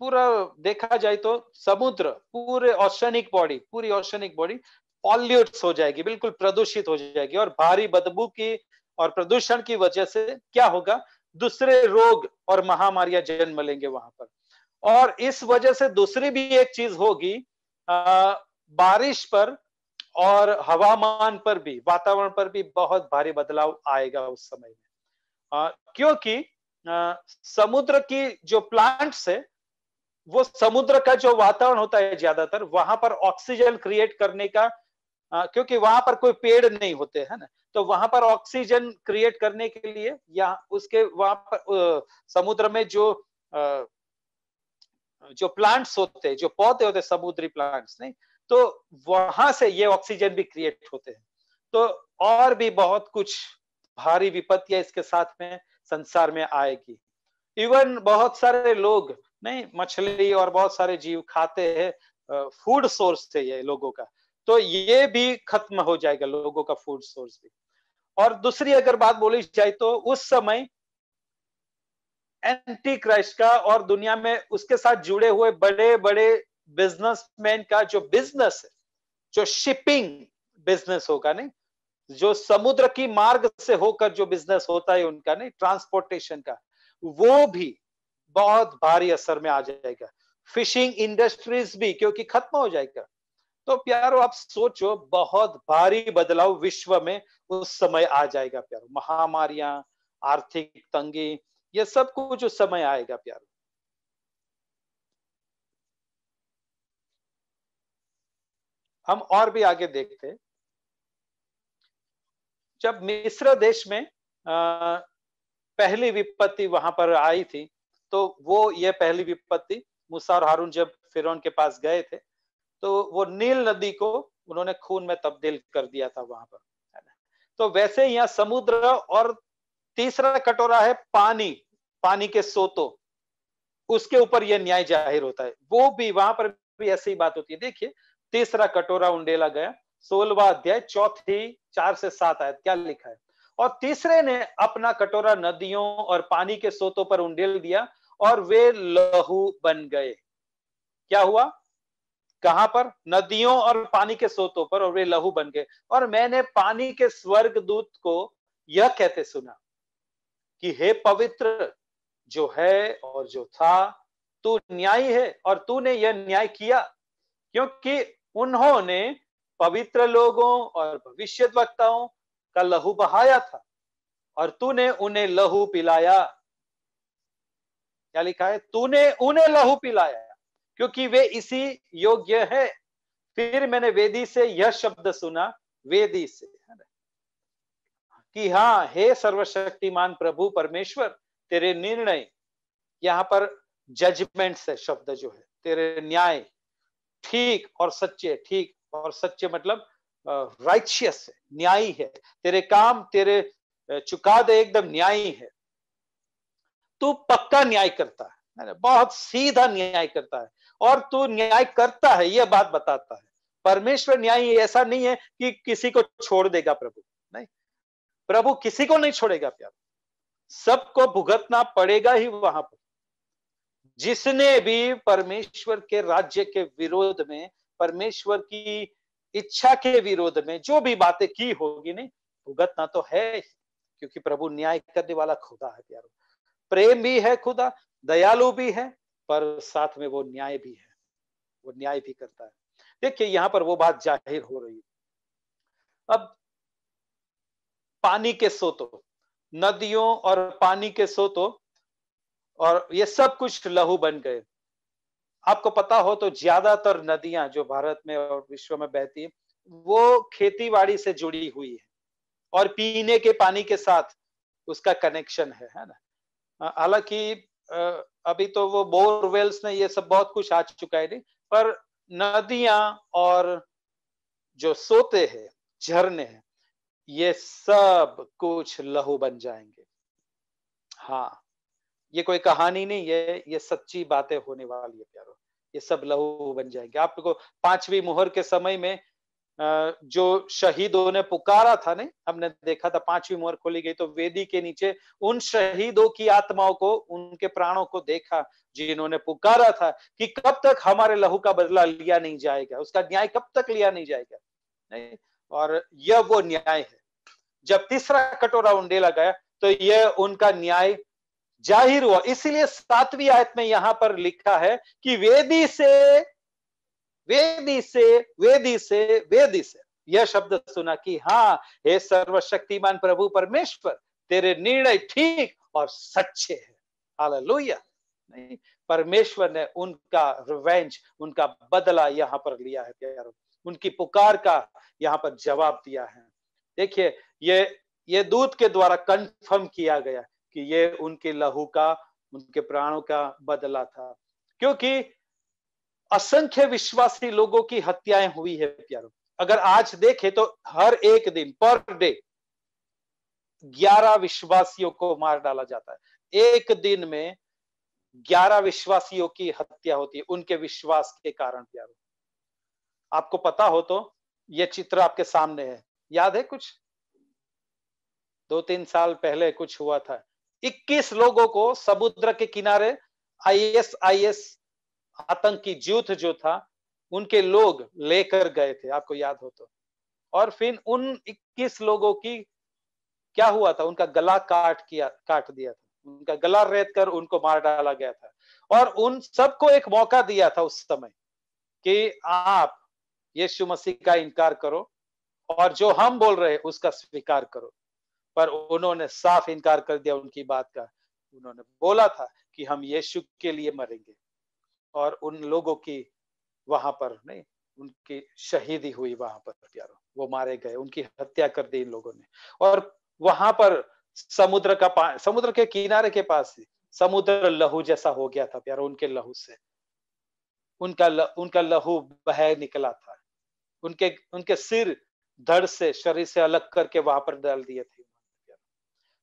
पूरा देखा जाए तो समुद्र पूरे ऑशनिक बॉडी पूरी ऑशनिक बॉडी पॉल्यूट हो जाएगी बिल्कुल प्रदूषित हो जाएगी और भारी बदबू की और प्रदूषण की वजह से क्या होगा दूसरे रोग और महामारियां जन्म लेंगे वहां पर और इस वजह से दूसरी भी एक चीज होगी बारिश पर और हवामान पर भी वातावरण पर भी बहुत भारी बदलाव आएगा उस समय में क्योंकि आ, समुद्र की जो प्लांट्स है वो समुद्र का जो वातावरण होता है ज्यादातर वहां पर ऑक्सीजन क्रिएट करने का आ, क्योंकि वहां पर कोई पेड़ नहीं होते है ना तो वहां पर ऑक्सीजन क्रिएट करने के लिए या उसके वहां पर आ, समुद्र में जो आ, जो प्लांट्स होते हैं जो पौधे होते समुद्री प्लांट्स नहीं तो वहां से ये ऑक्सीजन भी क्रिएट होते हैं तो और भी बहुत कुछ भारी विपत्तियां इसके साथ में संसार में आएगी इवन बहुत सारे लोग नहीं मछली और बहुत सारे जीव खाते हैं फूड सोर्स थे ये लोगों का तो ये भी खत्म हो जाएगा लोगों का फूड सोर्स भी और दूसरी अगर बात बोली जाए तो उस समय एंटी क्राइस्ट का और दुनिया में उसके साथ जुड़े हुए बड़े बड़े बिजनेसमैन का जो बिजनेस है जो शिपिंग बिजनेस होगा नहीं जो समुद्र की मार्ग से होकर जो बिजनेस होता है उनका नहीं ट्रांसपोर्टेशन का वो भी बहुत भारी असर में आ जाएगा फिशिंग इंडस्ट्रीज भी क्योंकि खत्म हो जाएगा तो प्यारो आप सोचो बहुत भारी बदलाव विश्व में उस समय आ जाएगा प्यारो महामारियां आर्थिक तंगी ये सब कुछ उस समय आएगा प्यारो हम और भी आगे देखते जब मिस्र देश में पहली विपत्ति वहां पर आई थी तो वो ये पहली विपत्ति मूसा और हारून जब फिर के पास गए थे तो वो नील नदी को उन्होंने खून में तब्दील कर दिया था वहां पर तो वैसे यहाँ समुद्र और तीसरा कटोरा है पानी पानी के सोतो उसके ऊपर यह न्याय जाहिर होता है वो भी वहां पर भी ऐसी बात होती है देखिए तीसरा कटोरा उंडेला गया सोलवा अध्याय चौथी चार से सात आयत क्या लिखा है और तीसरे ने अपना कटोरा नदियों और पानी के सोतों पर उंडेल दिया और वे लहू बन गए क्या हुआ कहां पर नदियों और पानी के स्रोतों पर और वे लहू बन गए और मैंने पानी के स्वर्ग दूत को यह कहते सुना कि हे पवित्र जो है और जो था तू न्यायी है और तूने यह न्याय किया क्योंकि उन्होंने पवित्र लोगों और भविष्य वक्ताओं का लहू बहाया था और तूने उन्हें लहू पिलाया क्या लिखा है तूने उन्हें लहू पिलाया क्योंकि वे इसी योग्य है फिर मैंने वेदी से यह शब्द सुना वेदी से कि हाँ हे सर्वशक्तिमान प्रभु परमेश्वर तेरे निर्णय यहाँ पर जजमेंट से शब्द जो है तेरे न्याय ठीक और सच्चे ठीक और सच्चे मतलब राइचियस है न्यायी है तेरे काम तेरे चुका दे एकदम न्यायी है तू पक्का न्याय करता है बहुत सीधा न्याय करता है और तू न्याय करता है यह बात बताता है परमेश्वर न्याय ऐसा नहीं है कि किसी को छोड़ देगा प्रभु नहीं प्रभु किसी को नहीं छोड़ेगा प्यार सबको भुगतना पड़ेगा ही वहां पर जिसने भी परमेश्वर के राज्य के विरोध में परमेश्वर की इच्छा के विरोध में जो भी बातें की होगी नहीं भुगतना तो है क्योंकि प्रभु न्याय करने वाला खुदा है प्यारो प्रेम भी है खुदा दयालु भी है पर साथ में वो न्याय भी है वो न्याय भी करता है देखिए यहां पर वो बात जाहिर हो रही है अब पानी के सोतो नदियों और पानी के सोतो और ये सब कुछ लहू बन गए आपको पता हो तो ज्यादातर नदियां जो भारत में और विश्व में बहती है वो खेती बाड़ी से जुड़ी हुई है और पीने के पानी के साथ उसका कनेक्शन है है ना हालांकि अभी तो वो बोरवेल्स ने ये सब बहुत कुछ आ चुका है पर नदियां और जो सोते हैं झरने हैं ये सब कुछ लहू बन जाएंगे हाँ ये कोई कहानी नहीं है ये सच्ची बातें होने वाली है प्यारो ये सब लहू बन जाएंगे आपको पांचवी मुहर के समय में जो शहीदों ने पुकारा था ने हमने देखा था पांचवी मोहर खोली गई तो वेदी के नीचे उन शहीदों की आत्माओं को उनके प्राणों को देखा जिन्होंने पुकारा था कि कब तक हमारे लहू का बदला लिया नहीं जाएगा उसका न्याय कब तक लिया नहीं जाएगा नहीं और यह वो न्याय है जब तीसरा कटोरा उंडेला गया तो यह उनका न्याय जाहिर हुआ इसीलिए सातवीं आयत में यहां पर लिखा है कि वेदी से वेदी से वेदी से वेदी से यह शब्द सुना कि हाँ हे सर्वशक्तिमान प्रभु परमेश्वर तेरे निर्णय ठीक और सच्चे है हालेलुया नहीं परमेश्वर ने उनका रिवेंज उनका बदला यहाँ पर लिया है प्यारो उनकी पुकार का यहाँ पर जवाब दिया है देखिए ये ये दूत के द्वारा कंफर्म किया गया कि ये उनके लहू का उनके प्राणों का बदला था क्योंकि असंख्य विश्वासी लोगों की हत्याएं हुई है प्यारो अगर आज देखे तो हर एक दिन पर डे ग्यारह विश्वासियों को मार डाला जाता है एक दिन में ग्यारह विश्वासियों की हत्या होती है उनके विश्वास के कारण प्यारो आपको पता हो तो यह चित्र आपके सामने है याद है कुछ दो तीन साल पहले कुछ हुआ था 21 लोगों को समुद्र के किनारे आईएसआईएस आतंकी जूथ जो था उनके लोग लेकर गए थे आपको याद हो तो और फिर उन 21 लोगों की क्या हुआ था उनका गला काट किया काट दिया था उनका गला रेत कर उनको मार डाला गया था और उन सबको एक मौका दिया था उस समय कि आप यीशु मसीह का इनकार करो और जो हम बोल रहे हैं उसका स्वीकार करो पर उन्होंने साफ इनकार कर दिया उनकी बात का उन्होंने बोला था कि हम यीशु के लिए मरेंगे और उन लोगों की वहां पर नहीं उनकी शहीदी हुई वहां पर प्यारो वो मारे गए उनकी हत्या कर दी इन लोगों ने और वहां पर समुद्र का समुद्र के किनारे के पास ही समुद्र लहू जैसा हो गया था प्यारो उनके लहू से उनका ल, उनका लहू बह निकला था उनके उनके सिर धड़ से शरीर से अलग करके वहां पर डाल दिए थे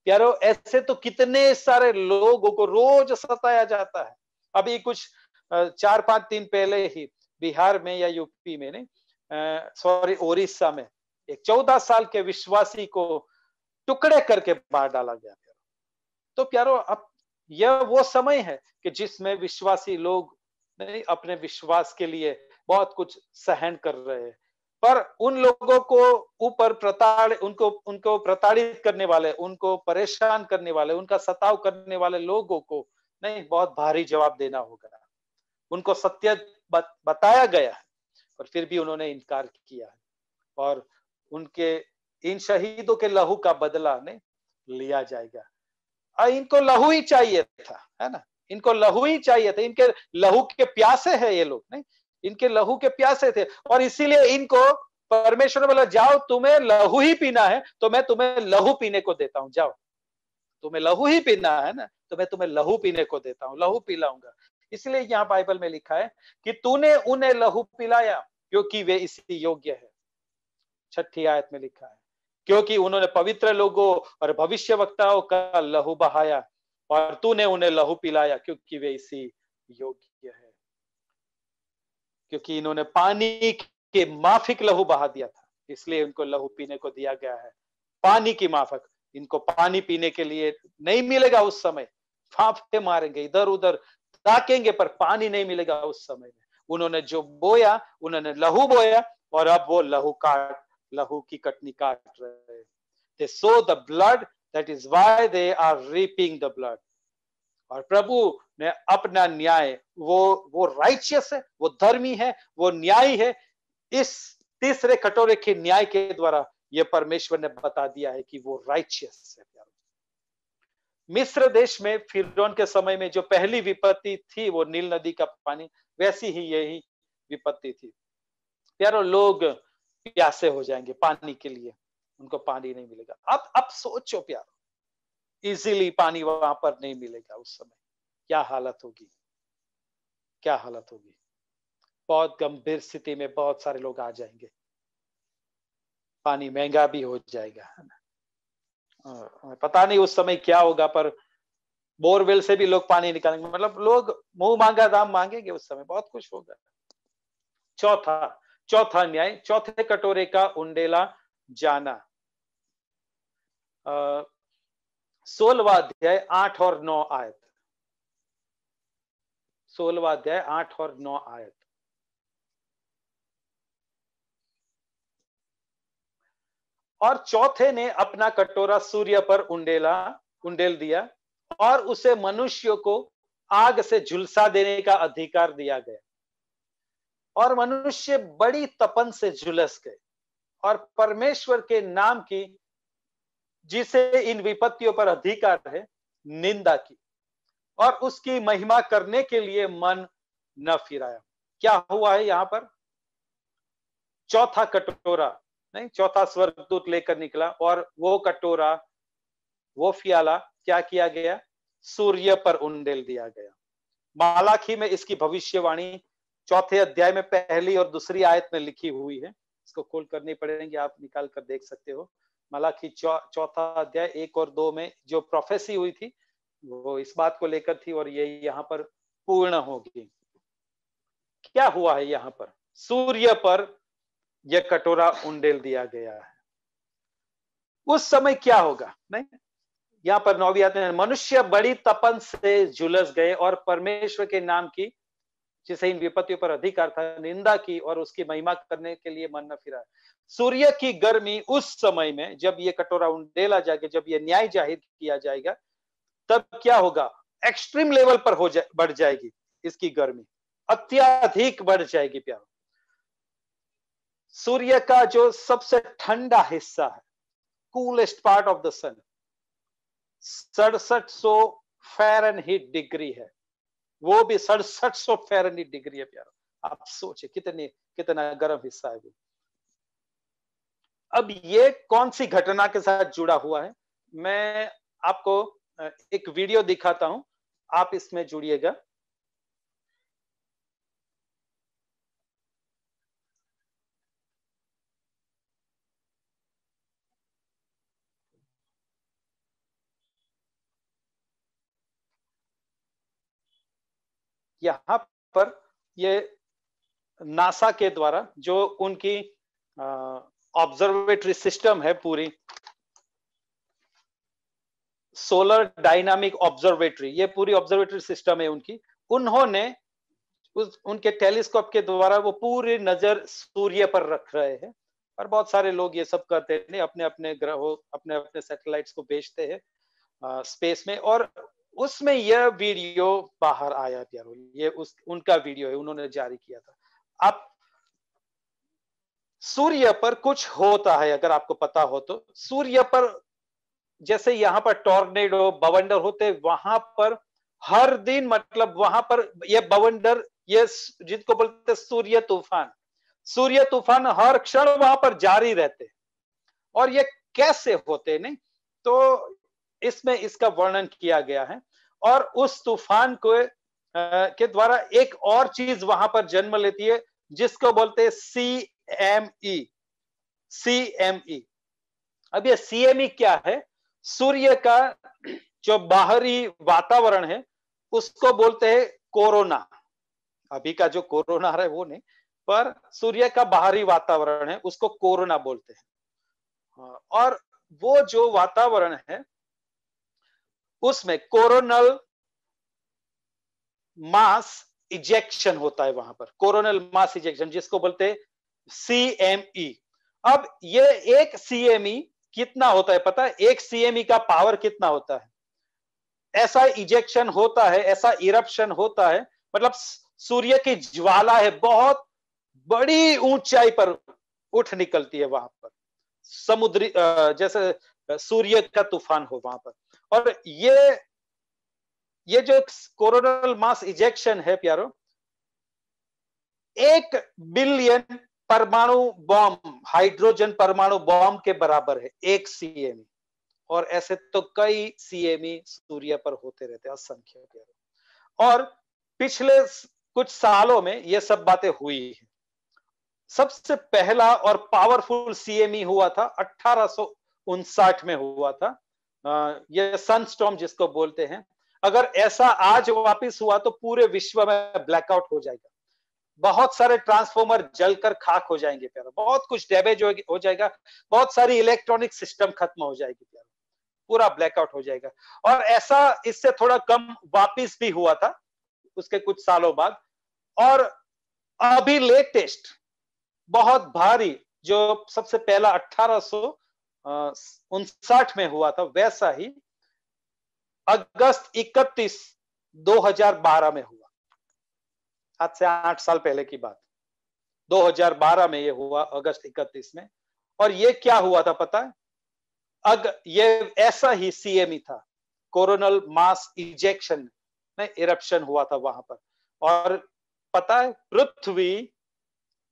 प्यारो ऐसे तो कितने सारे लोगों को रोज सताया जाता है अभी कुछ चार पांच दिन पहले ही बिहार में या यूपी में ने सॉरी ओडिशा में एक चौदह साल के विश्वासी को टुकड़े करके बाहर डाला गया तो प्यारो अब यह वो समय है कि जिसमें विश्वासी लोग नहीं अपने विश्वास के लिए बहुत कुछ सहन कर रहे हैं पर उन लोगों को ऊपर प्रताड़ उनको उनको प्रताड़ित करने वाले उनको परेशान करने वाले उनका सताव करने वाले लोगों को नहीं बहुत भारी जवाब देना होगा उनको सत्य बताया गया है पर फिर भी उन्होंने इनकार किया है और उनके इन शहीदों के लहू का बदला ने लिया जाएगा आ, इनको लहू ही चाहिए था है ना इनको लहू ही चाहिए था इनके लहू के प्यासे हैं ये लोग नहीं इनके लहू के प्यासे थे और इसीलिए इनको परमेश्वर ने बोला जाओ तुम्हें लहू ही पीना है तो मैं तुम्हें लहू पीने को देता हूँ जाओ तुम्हें लहू ही पीना है ना तो मैं तुम्हें लहू पीने को देता हूँ लहू पिलाऊंगा इसलिए यहाँ बाइबल में लिखा है कि तूने उन्हें लहू पिलाया क्योंकि वे इसी योग्य है छठी आयत में लिखा है क्योंकि उन्होंने पवित्र लोगों और भविष्य वक्ताओं का लहू बहाया और तूने उन्हें लहू पिलाया क्योंकि वे इसी योग्य है क्योंकि इन्होंने पानी के माफिक लहू बहा दिया था इसलिए उनको लहू पीने को दिया गया है पानी की माफक इनको पानी पीने के लिए नहीं मिलेगा उस समय फाफे मारेंगे इधर उधर ताकेंगे पर पानी नहीं मिलेगा उस समय में उन्होंने जो बोया उन्होंने लहू बोया और अब वो लहू काट लहू की कटनी काट रहे they sow the blood that is why they are reaping the blood और प्रभु ने अपना न्याय वो वो राइचियस है वो धर्मी है वो न्यायी है इस तीसरे कटोरे के न्याय के द्वारा ये परमेश्वर ने बता दिया है कि वो राइचियस है मिस्र देश में फिरौन के समय में जो पहली विपत्ति थी वो नील नदी का पानी वैसी ही यही विपत्ति थी प्यारो लोग प्यासे हो जाएंगे पानी के लिए उनको पानी नहीं मिलेगा अब अब सोचो प्यारो इजीली पानी वहां पर नहीं मिलेगा उस समय क्या हालत होगी क्या हालत होगी बहुत गंभीर स्थिति में बहुत सारे लोग आ जाएंगे पानी महंगा भी हो जाएगा है ना हाँ, हाँ, पता नहीं उस समय क्या होगा पर बोरवेल से भी लोग पानी निकालेंगे मतलब लोग मुंह मांगा दाम मांगेंगे उस समय बहुत कुछ होगा चौथा चौथा न्याय चौथे कटोरे का उंडेला जाना सोलवा अध्याय आठ और नौ आयत सोलवा अध्याय आठ और नौ आयत और चौथे ने अपना कटोरा सूर्य पर उंडेला उंडेल दिया और उसे मनुष्य को आग से झुलसा देने का अधिकार दिया गया और मनुष्य बड़ी तपन से झुलस गए और परमेश्वर के नाम की जिसे इन विपत्तियों पर अधिकार है निंदा की और उसकी महिमा करने के लिए मन न फिराया क्या हुआ है यहां पर चौथा कटोरा नहीं चौथा स्वर्गदूत लेकर निकला और वो कटोरा वो फियाला क्या किया गया सूर्य पर उंडेल दिया गया मालाखी में इसकी भविष्यवाणी चौथे अध्याय में पहली और दूसरी आयत में लिखी हुई है इसको खोल करनी पड़ेंगे आप निकाल कर देख सकते हो मालाखी चौथा अध्याय एक और दो में जो प्रोफेसी हुई थी वो इस बात को लेकर थी और ये यहाँ पर पूर्ण होगी क्या हुआ है यहाँ पर सूर्य पर यह कटोरा उंडेल दिया गया है उस समय क्या होगा नहीं यहाँ पर आते हैं मनुष्य बड़ी तपन से झुलस गए और परमेश्वर के नाम की जिसे इन विपत्तियों पर अधिकार था निंदा की और उसकी महिमा करने के लिए मन न फिरा सूर्य की गर्मी उस समय में जब ये कटोरा उंडेला जाएगा जब ये न्याय जाहिर किया जाएगा तब क्या होगा एक्सट्रीम लेवल पर हो जाए बढ़ जाएगी इसकी गर्मी अत्याधिक बढ़ जाएगी प्यारो सूर्य का जो सबसे ठंडा हिस्सा है coolest part of the sun सड़सठ सौ फेरन डिग्री है वो भी सड़सठ सौ फेरन डिग्री है प्यारा आप सोचे कितनी कितना गर्म हिस्सा है वो अब ये कौन सी घटना के साथ जुड़ा हुआ है मैं आपको एक वीडियो दिखाता हूं आप इसमें जुड़िएगा यहाँ पर ये नासा के द्वारा जो उनकी ऑब्जर्वेटरी सिस्टम है पूरी सोलर डायनामिक ऑब्जर्वेटरी ये पूरी ऑब्जर्वेटरी सिस्टम है उनकी उन्होंने उस उनके टेलीस्कोप के द्वारा वो पूरी नजर सूर्य पर रख रहे हैं और बहुत सारे लोग ये सब करते हैं अपने अपने ग्रहों अपने अपने सैटेलाइट्स को भेजते हैं स्पेस में और उसमें यह वीडियो बाहर आया प्यारो ये उस उनका वीडियो है उन्होंने जारी किया था अब सूर्य पर कुछ होता है अगर आपको पता हो तो सूर्य पर जैसे यहां पर टॉर्नेडो बवंडर होते वहां पर हर दिन मतलब वहां पर यह बवंडर ये जिनको बोलते सूर्य तूफान सूर्य तूफान हर क्षण वहां पर जारी रहते और ये कैसे होते नहीं तो इसमें इसका वर्णन किया गया है और उस तूफान को के द्वारा एक और चीज वहां पर जन्म लेती है जिसको बोलते हैं C M E C M E अब ये सी एम ई क्या है सूर्य का जो बाहरी वातावरण है उसको बोलते हैं कोरोना अभी का जो कोरोना है वो नहीं पर सूर्य का बाहरी वातावरण है उसको कोरोना बोलते हैं और वो जो वातावरण है उसमें कोरोनल मास इजेक्शन होता है वहां पर कोरोनल मास इजेक्शन जिसको बोलते सी एम ई अब ये एक सी एम ई कितना होता है पता है एक ई e का पावर कितना होता है ऐसा इजेक्शन होता है ऐसा इरप्शन होता है मतलब सूर्य की ज्वाला है बहुत बड़ी ऊंचाई पर उठ निकलती है वहां पर समुद्री जैसे सूर्य का तूफान हो वहां पर और ये ये जो कोरोनल मास इजेक्शन है प्यारो एक बिलियन परमाणु बॉम्ब हाइड्रोजन परमाणु बॉम्ब के बराबर है एक सीएमई e। और ऐसे तो कई सीएमई e सूर्य पर होते रहते हैं असंख्य प्यारो और पिछले कुछ सालों में ये सब बातें हुई है सबसे पहला और पावरफुल सीएमई e हुआ था अठारह में हुआ था ये सनस्टॉर्म जिसको बोलते हैं अगर ऐसा आज वापस हुआ तो पूरे विश्व में ब्लैकआउट हो जाएगा बहुत सारे ट्रांसफॉर्मर जलकर खाक हो जाएंगे प्यारो बहुत कुछ डैमेज हो जाएगा बहुत सारी इलेक्ट्रॉनिक सिस्टम खत्म हो जाएगी प्यारो पूरा ब्लैकआउट हो जाएगा और ऐसा इससे थोड़ा कम वापिस भी हुआ था उसके कुछ सालों बाद और अभी लेटेस्ट बहुत भारी जो सबसे पहला सो उनसठ में हुआ था वैसा ही अगस्त 31 2012 में हुआ आज से आठ साल पहले की बात 2012 में ये हुआ अगस्त 31 में और ये क्या हुआ था पता है अग ये ऐसा ही सीएम e था कोरोनल मास इजेक्शन में इरप्शन हुआ था वहां पर और पता है पृथ्वी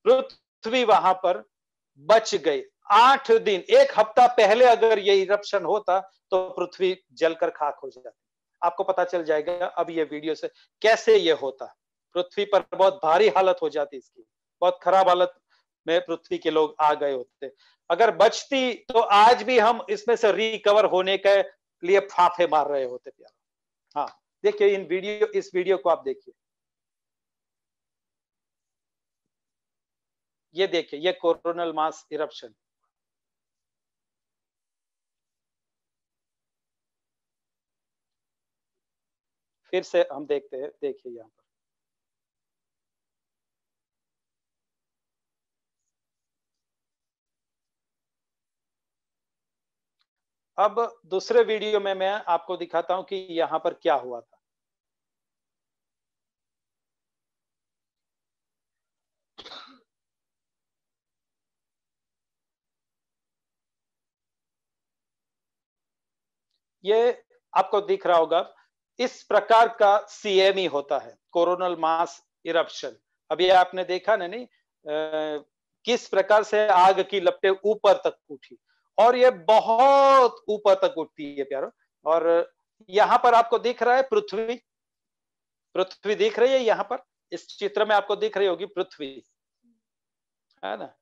पृथ्वी वहां पर बच गई आठ दिन एक हफ्ता पहले अगर ये इरप्शन होता तो पृथ्वी जलकर खाक हो जाती आपको पता चल जाएगा अब ये वीडियो से कैसे ये होता पृथ्वी पर बहुत भारी हालत हो जाती इसकी बहुत खराब हालत में पृथ्वी के लोग आ गए होते अगर बचती तो आज भी हम इसमें से रिकवर होने के लिए फाफे मार रहे होते प्यार हाँ देखिए इन वीडियो इस वीडियो को आप देखिए ये देखिए ये कोरोनल मास इरप्शन फिर से हम देखते हैं देखिए यहाँ पर अब दूसरे वीडियो में मैं आपको दिखाता हूं कि यहां पर क्या हुआ था ये आपको दिख रहा होगा इस प्रकार का सीएम e होता है कोरोनल मास इरप्शन अभी आपने देखा ना नहीं आ, किस प्रकार से आग की लपटे ऊपर तक उठी और ये बहुत ऊपर तक उठती है प्यारो और यहाँ पर आपको दिख रहा है पृथ्वी पृथ्वी दिख रही है यहाँ पर इस चित्र में आपको दिख रही होगी पृथ्वी है ना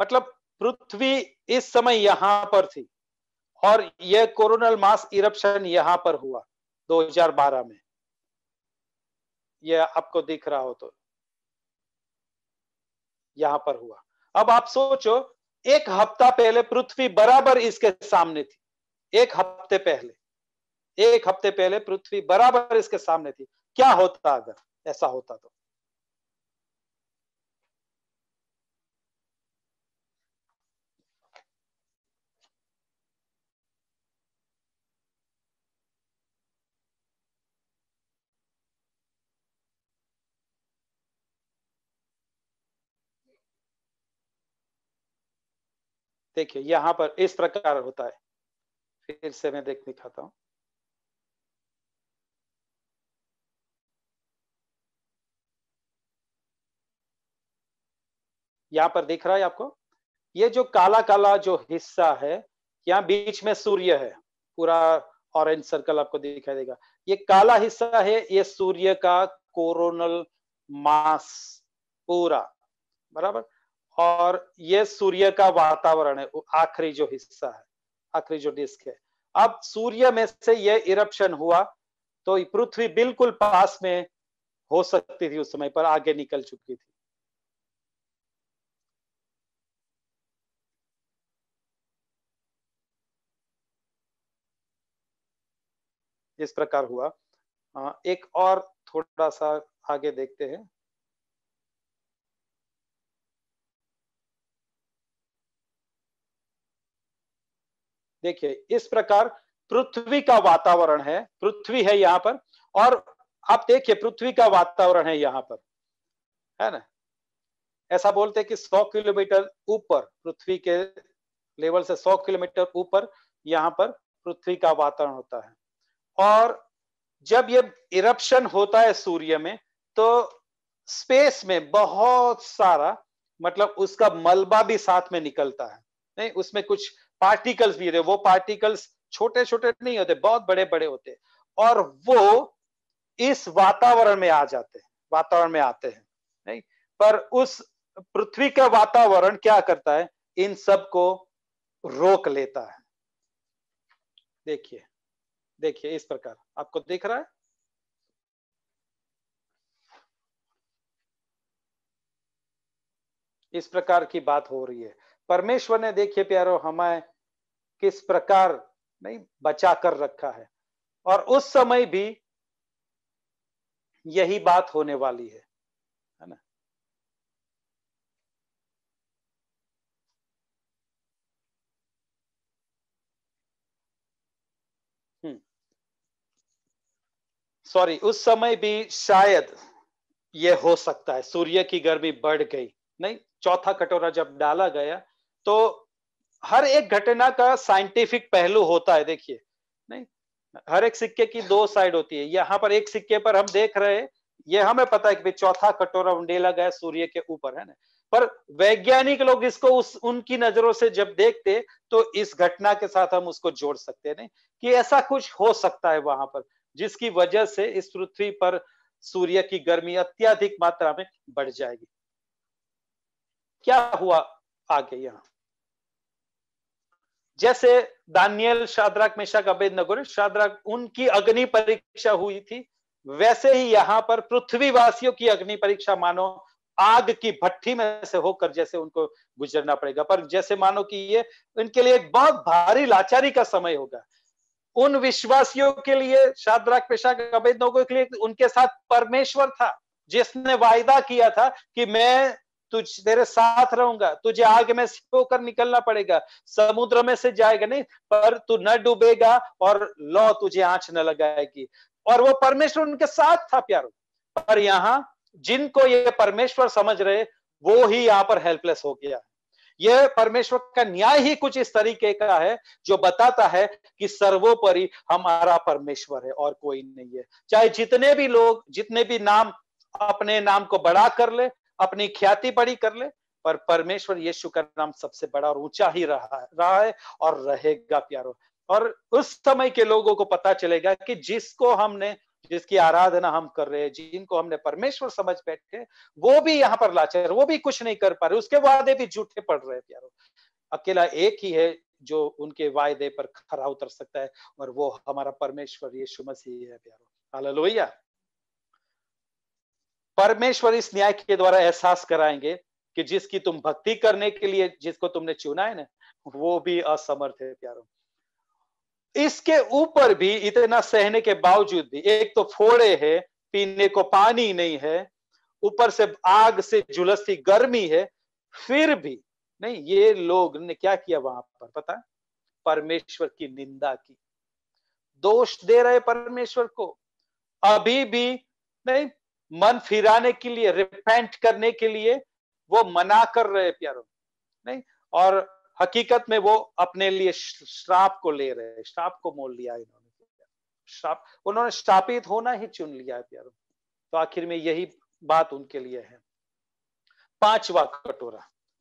मतलब पृथ्वी इस समय यहाँ पर थी और यह कोरोनल मास इरप्शन यहाँ पर हुआ 2012 में यह आपको दिख रहा हो तो यहां पर हुआ अब आप सोचो एक हफ्ता पहले पृथ्वी बराबर इसके सामने थी एक हफ्ते पहले एक हफ्ते पहले पृथ्वी बराबर इसके सामने थी क्या होता अगर ऐसा होता तो देखिए यहां पर इस प्रकार होता है फिर से मैं देख दिखाता हूं यहां पर दिख रहा है आपको ये जो काला काला जो हिस्सा है यहाँ बीच में सूर्य है पूरा ऑरेंज सर्कल आपको दिखाई देगा ये काला हिस्सा है ये सूर्य का कोरोनल मास पूरा बराबर और ये सूर्य का वातावरण है आखिरी जो हिस्सा है आखिरी जो डिस्क है अब सूर्य में से ये इरप्शन हुआ तो पृथ्वी बिल्कुल पास में हो सकती थी उस समय पर आगे निकल चुकी थी इस प्रकार हुआ हाँ, एक और थोड़ा सा आगे देखते हैं देखिए इस प्रकार पृथ्वी का वातावरण है पृथ्वी है यहाँ पर और आप देखिए पृथ्वी का वातावरण है यहाँ पर है ना ऐसा बोलते हैं कि 100 किलोमीटर ऊपर पृथ्वी के लेवल से 100 किलोमीटर ऊपर यहाँ पर पृथ्वी का वातावरण होता है और जब ये इरप्शन होता है सूर्य में तो स्पेस में बहुत सारा मतलब उसका मलबा भी साथ में निकलता है नहीं उसमें कुछ पार्टिकल्स भी होते वो पार्टिकल्स छोटे छोटे नहीं होते बहुत बड़े बड़े होते और वो इस वातावरण में आ जाते हैं वातावरण में आते हैं नहीं पर उस पृथ्वी का वातावरण क्या करता है इन सब को रोक लेता है देखिए देखिए इस प्रकार आपको दिख रहा है इस प्रकार की बात हो रही है परमेश्वर ने देखिए प्यारो हमारे किस प्रकार नहीं बचा कर रखा है और उस समय भी यही बात होने वाली है है ना सॉरी हम्म। उस समय भी शायद यह हो सकता है सूर्य की गर्मी बढ़ गई नहीं चौथा कटोरा जब डाला गया तो हर एक घटना का साइंटिफिक पहलू होता है देखिए नहीं हर एक सिक्के की दो साइड होती है यहाँ पर एक सिक्के पर हम देख रहे हैं ये हमें पता है कि चौथा कटोरा उंडेला गया सूर्य के ऊपर है ना पर वैज्ञानिक लोग इसको उस उनकी नजरों से जब देखते तो इस घटना के साथ हम उसको जोड़ सकते हैं कि ऐसा कुछ हो सकता है वहां पर जिसकी वजह से इस पृथ्वी पर सूर्य की गर्मी अत्याधिक मात्रा में बढ़ जाएगी क्या हुआ आगे यहाँ जैसे दानियल शाद्राक मेशक अबेदनगर शाद्राक उनकी अग्नि परीक्षा हुई थी वैसे ही यहाँ पर पृथ्वीवासियों की अग्नि परीक्षा मानो आग की भट्टी में से होकर जैसे उनको गुजरना पड़ेगा पर जैसे मानो कि ये इनके लिए एक बहुत भारी लाचारी का समय होगा उन विश्वासियों के लिए शाद्राक पेशाक अबेदनों के लिए उनके साथ परमेश्वर था जिसने वायदा किया था कि मैं तुझ तेरे साथ रहूंगा तुझे आग में से होकर निकलना पड़ेगा समुद्र में से जाएगा नहीं पर तू न डूबेगा और लौ तुझे आंच न लगाएगी और वो परमेश्वर उनके साथ था प्यारो पर यहां जिनको ये परमेश्वर समझ रहे वो ही यहाँ पर हेल्पलेस हो गया यह परमेश्वर का न्याय ही कुछ इस तरीके का है जो बताता है कि सर्वोपरि हमारा परमेश्वर है और कोई नहीं है चाहे जितने भी लोग जितने भी नाम अपने नाम को बड़ा कर ले अपनी ख्याति बड़ी कर ले पर परमेश्वर यीशु का नाम सबसे बड़ा और ऊंचा ही रहा रहा है और रहेगा प्यारो और उस समय के लोगों को पता चलेगा कि जिसको हमने जिसकी आराधना हम कर रहे हैं जिनको हमने परमेश्वर समझ बैठे वो भी यहाँ पर लाचार वो भी कुछ नहीं कर पा रहे उसके वादे भी झूठे पड़ रहे प्यारो अकेला एक ही है जो उनके वायदे पर खरा उतर सकता है और वो हमारा परमेश्वर यीशु मसीह है प्यारो हालेलुया परमेश्वर इस न्याय के द्वारा एहसास कराएंगे कि जिसकी तुम भक्ति करने के लिए जिसको तुमने चुना है ना वो भी असमर्थ है प्यारो इसके ऊपर भी इतना सहने के बावजूद भी एक तो फोड़े है पीने को पानी नहीं है ऊपर से आग से झुलसती गर्मी है फिर भी नहीं ये लोग ने क्या किया वहां पर पता परमेश्वर की निंदा की दोष दे रहे परमेश्वर को अभी भी नहीं मन फिराने के लिए रिपेंट करने के लिए वो मना कर रहे प्यारो नहीं और हकीकत में वो अपने लिए श्राप को ले रहे श्राप को मोल लिया इन्होंने श्राप उन्होंने श्रापित होना ही चुन लिया है प्यारो तो आखिर में यही बात उनके लिए है पांचवा कटोरा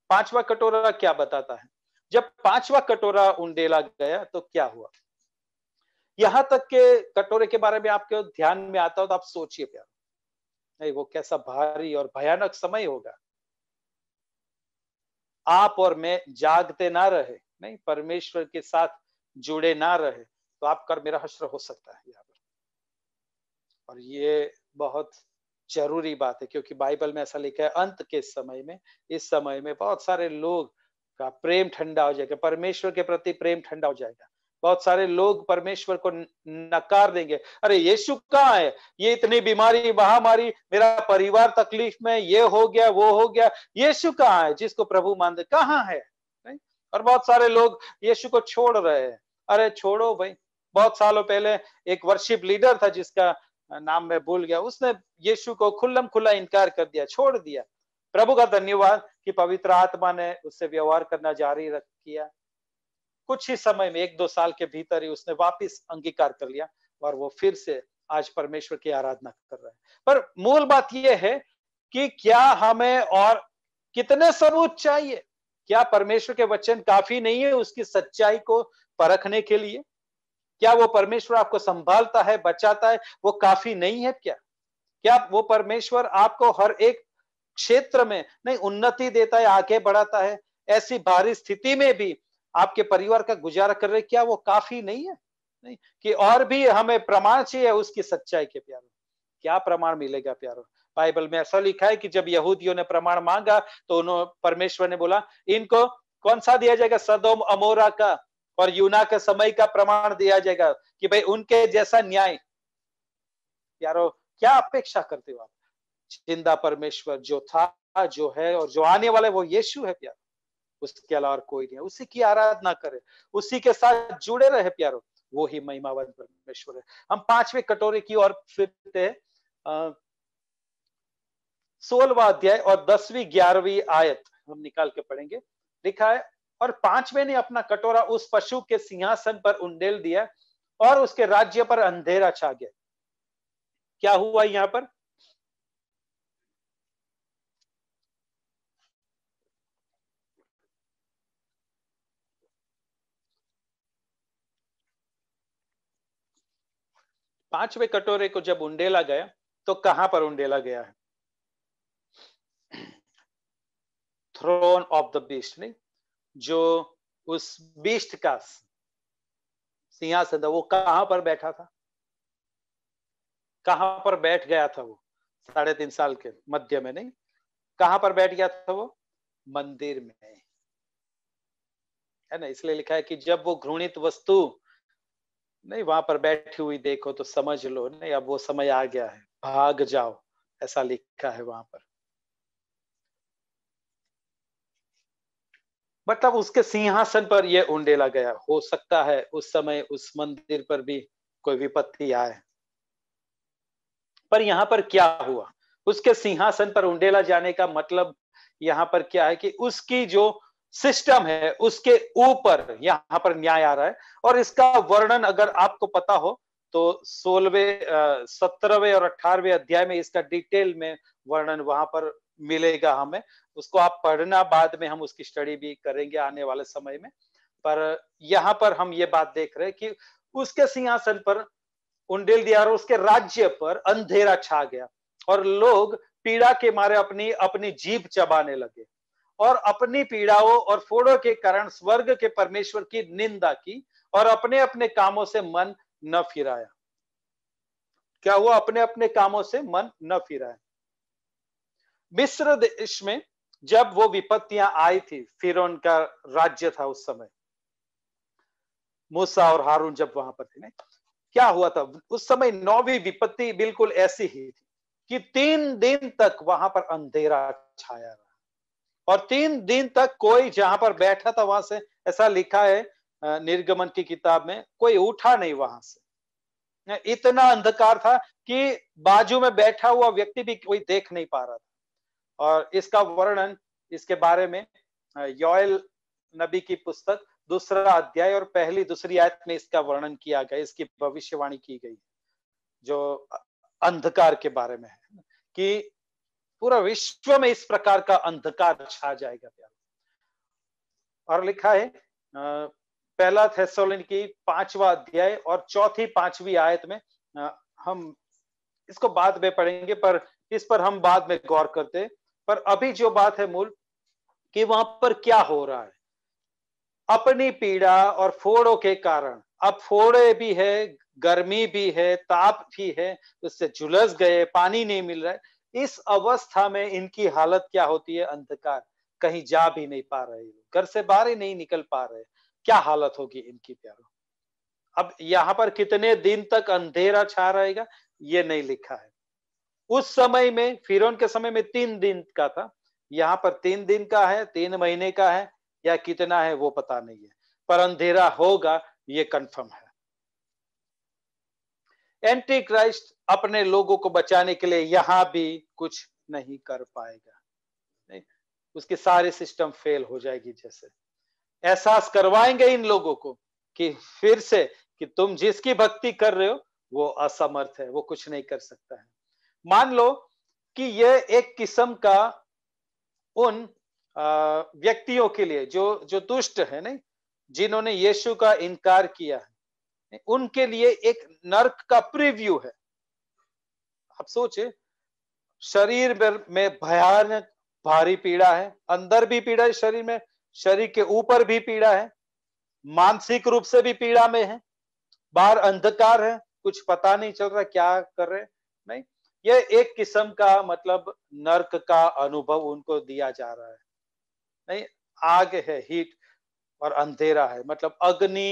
पांचवा कटोरा क्या बताता है जब पांचवा कटोरा उंडेला गया तो क्या हुआ यहां तक के कटोरे के बारे में आपके ध्यान में आता हो तो आप सोचिए प्यारो नहीं वो कैसा भारी और भयानक समय होगा आप और मैं जागते ना रहे नहीं परमेश्वर के साथ जुड़े ना रहे तो आपका मेरा हश्र हो सकता है यहाँ पर और ये बहुत जरूरी बात है क्योंकि बाइबल में ऐसा लिखा है अंत के समय में इस समय में बहुत सारे लोग का प्रेम ठंडा हो जाएगा परमेश्वर के प्रति प्रेम ठंडा हो जाएगा बहुत सारे लोग परमेश्वर को नकार देंगे अरे यीशु कहाँ है ये इतनी बीमारी महामारी मेरा परिवार तकलीफ में ये हो गया वो हो गया यीशु कहाँ है जिसको प्रभु मान दे कहाँ है और बहुत सारे लोग यीशु को छोड़ रहे हैं अरे छोड़ो भाई बहुत सालों पहले एक वर्शिप लीडर था जिसका नाम मैं भूल गया उसने यीशु को खुल्लम खुला इनकार कर दिया छोड़ दिया प्रभु का धन्यवाद कि पवित्र आत्मा ने उससे व्यवहार करना जारी रख किया कुछ ही समय में एक दो साल के भीतर ही उसने वापिस अंगीकार कर लिया और वो फिर से आज परमेश्वर की आराधना कर रहे हैं पर मूल बात यह है कि क्या हमें और कितने सबूत चाहिए क्या परमेश्वर के वचन काफी नहीं है उसकी सच्चाई को परखने के लिए क्या वो परमेश्वर आपको संभालता है बचाता है वो काफी नहीं है क्या क्या वो परमेश्वर आपको हर एक क्षेत्र में नहीं उन्नति देता है आगे बढ़ाता है ऐसी भारी स्थिति में भी आपके परिवार का गुजारा कर रहे क्या वो काफी नहीं है नहीं कि और भी हमें प्रमाण चाहिए उसकी सच्चाई के प्यारो क्या प्रमाण मिलेगा प्यारो बाइबल में ऐसा लिखा है कि जब यहूदियों ने प्रमाण मांगा तो उन्होंने परमेश्वर ने बोला इनको कौन सा दिया जाएगा सदोम अमोरा का और यूना के समय का प्रमाण दिया जाएगा कि भाई उनके जैसा न्याय प्यारो क्या अपेक्षा करते हो आप जिंदा परमेश्वर जो था जो है और जो आने वाला है वो यीशु है प्यारो उसके अलावा कोई नहीं है उसी की आराधना करे उसी के साथ जुड़े रहे प्यारो वो ही महिमावन परमेश्वर है हम पांचवे कटोरे की ओर फिरते सोलवा अध्याय और दसवीं ग्यारहवीं आयत हम निकाल के पढ़ेंगे लिखा है और पांचवे ने अपना कटोरा उस पशु के सिंहासन पर उंडेल दिया और उसके राज्य पर अंधेरा छा गया क्या हुआ यहाँ पर पांचवे कटोरे को जब उंडेला गया तो कहां पर उंडेला गया है थ्रोन ऑफ द बीस्ट नहीं जो उस बीस्ट का सिंहासन था वो कहां पर बैठा था कहां पर बैठ गया था वो साढ़े तीन साल के मध्य में नहीं कहां पर बैठ गया था वो मंदिर में है ना इसलिए लिखा है कि जब वो घृणित वस्तु नहीं वहां पर बैठी हुई देखो तो समझ लो नहीं अब वो समय आ गया है भाग जाओ ऐसा लिखा है वहां पर मतलब उसके सिंहासन पर यह उंडेला गया हो सकता है उस समय उस मंदिर पर भी कोई विपत्ति आए पर यहां पर क्या हुआ उसके सिंहासन पर उंडेला जाने का मतलब यहां पर क्या है कि उसकी जो सिस्टम है उसके ऊपर यहाँ पर न्याय आ रहा है और इसका वर्णन अगर आपको पता हो तो सोलवे सत्रहवें और अठारवे अध्याय में इसका डिटेल में वर्णन वहां पर मिलेगा हमें उसको आप पढ़ना बाद में हम उसकी स्टडी भी करेंगे आने वाले समय में पर यहाँ पर हम ये बात देख रहे हैं कि उसके सिंहासन पर उंडेल दिया और उसके राज्य पर अंधेरा छा गया और लोग पीड़ा के मारे अपनी अपनी जीभ चबाने लगे और अपनी पीड़ाओं और फोड़ों के कारण स्वर्ग के परमेश्वर की निंदा की और अपने अपने कामों से मन न फिराया क्या हुआ अपने अपने कामों से मन न फिराया मिस्र देश में जब वो विपत्तियां आई थी फिर उनका राज्य था उस समय मूसा और हारून जब वहां पर थे क्या हुआ था उस समय नौवीं विपत्ति बिल्कुल ऐसी ही थी कि तीन दिन तक वहां पर अंधेरा छाया रहा और तीन दिन तक कोई जहां पर बैठा था वहां से ऐसा लिखा है निर्गमन की किताब में कोई उठा नहीं वहां से इतना अंधकार था कि बाजू में बैठा हुआ व्यक्ति भी कोई देख नहीं पा रहा था और इसका वर्णन इसके बारे में योयल नबी की पुस्तक दूसरा अध्याय और पहली दूसरी आयत में इसका वर्णन किया गया इसकी भविष्यवाणी की गई जो अंधकार के बारे में है कि पूरा विश्व में इस प्रकार का अंधकार छा जाएगा प्यार और लिखा है पहला थेसोलिन की पांचवा अध्याय और चौथी पांचवी आयत में हम इसको बाद में पढ़ेंगे पर इस पर हम बाद में गौर करते पर अभी जो बात है मूल कि वहां पर क्या हो रहा है अपनी पीड़ा और फोड़ों के कारण अब फोड़े भी है गर्मी भी है ताप भी है उससे झुलस गए पानी नहीं मिल रहा है इस अवस्था में इनकी हालत क्या होती है अंधकार कहीं जा भी नहीं पा रहे घर से बाहर ही नहीं निकल पा रहे क्या हालत होगी इनकी प्यारों अब यहाँ पर कितने दिन तक अंधेरा छा रहेगा ये नहीं लिखा है उस समय में फिर के समय में तीन दिन का था यहाँ पर तीन दिन का है तीन महीने का है या कितना है वो पता नहीं है पर अंधेरा होगा ये कंफर्म है एंटी क्राइस्ट अपने लोगों को बचाने के लिए यहां भी कुछ नहीं कर पाएगा नहीं उसके सारे सिस्टम फेल हो जाएगी जैसे एहसास करवाएंगे इन लोगों को कि फिर से कि तुम जिसकी भक्ति कर रहे हो वो असमर्थ है वो कुछ नहीं कर सकता है मान लो कि यह एक किस्म का उन व्यक्तियों के लिए जो जो दुष्ट है नहीं जिन्होंने यीशु का इनकार किया है उनके लिए एक नर्क का प्रीव्यू है अब सोचे शरीर में भयानक भारी पीड़ा है अंदर भी पीड़ा है शरीर में शरीर के ऊपर भी पीड़ा है मानसिक रूप से भी पीड़ा में है बाहर अंधकार है कुछ पता नहीं चल रहा क्या कर रहे नहीं ये एक किस्म का मतलब नरक का अनुभव उनको दिया जा रहा है नहीं आग है हीट और अंधेरा है मतलब अग्नि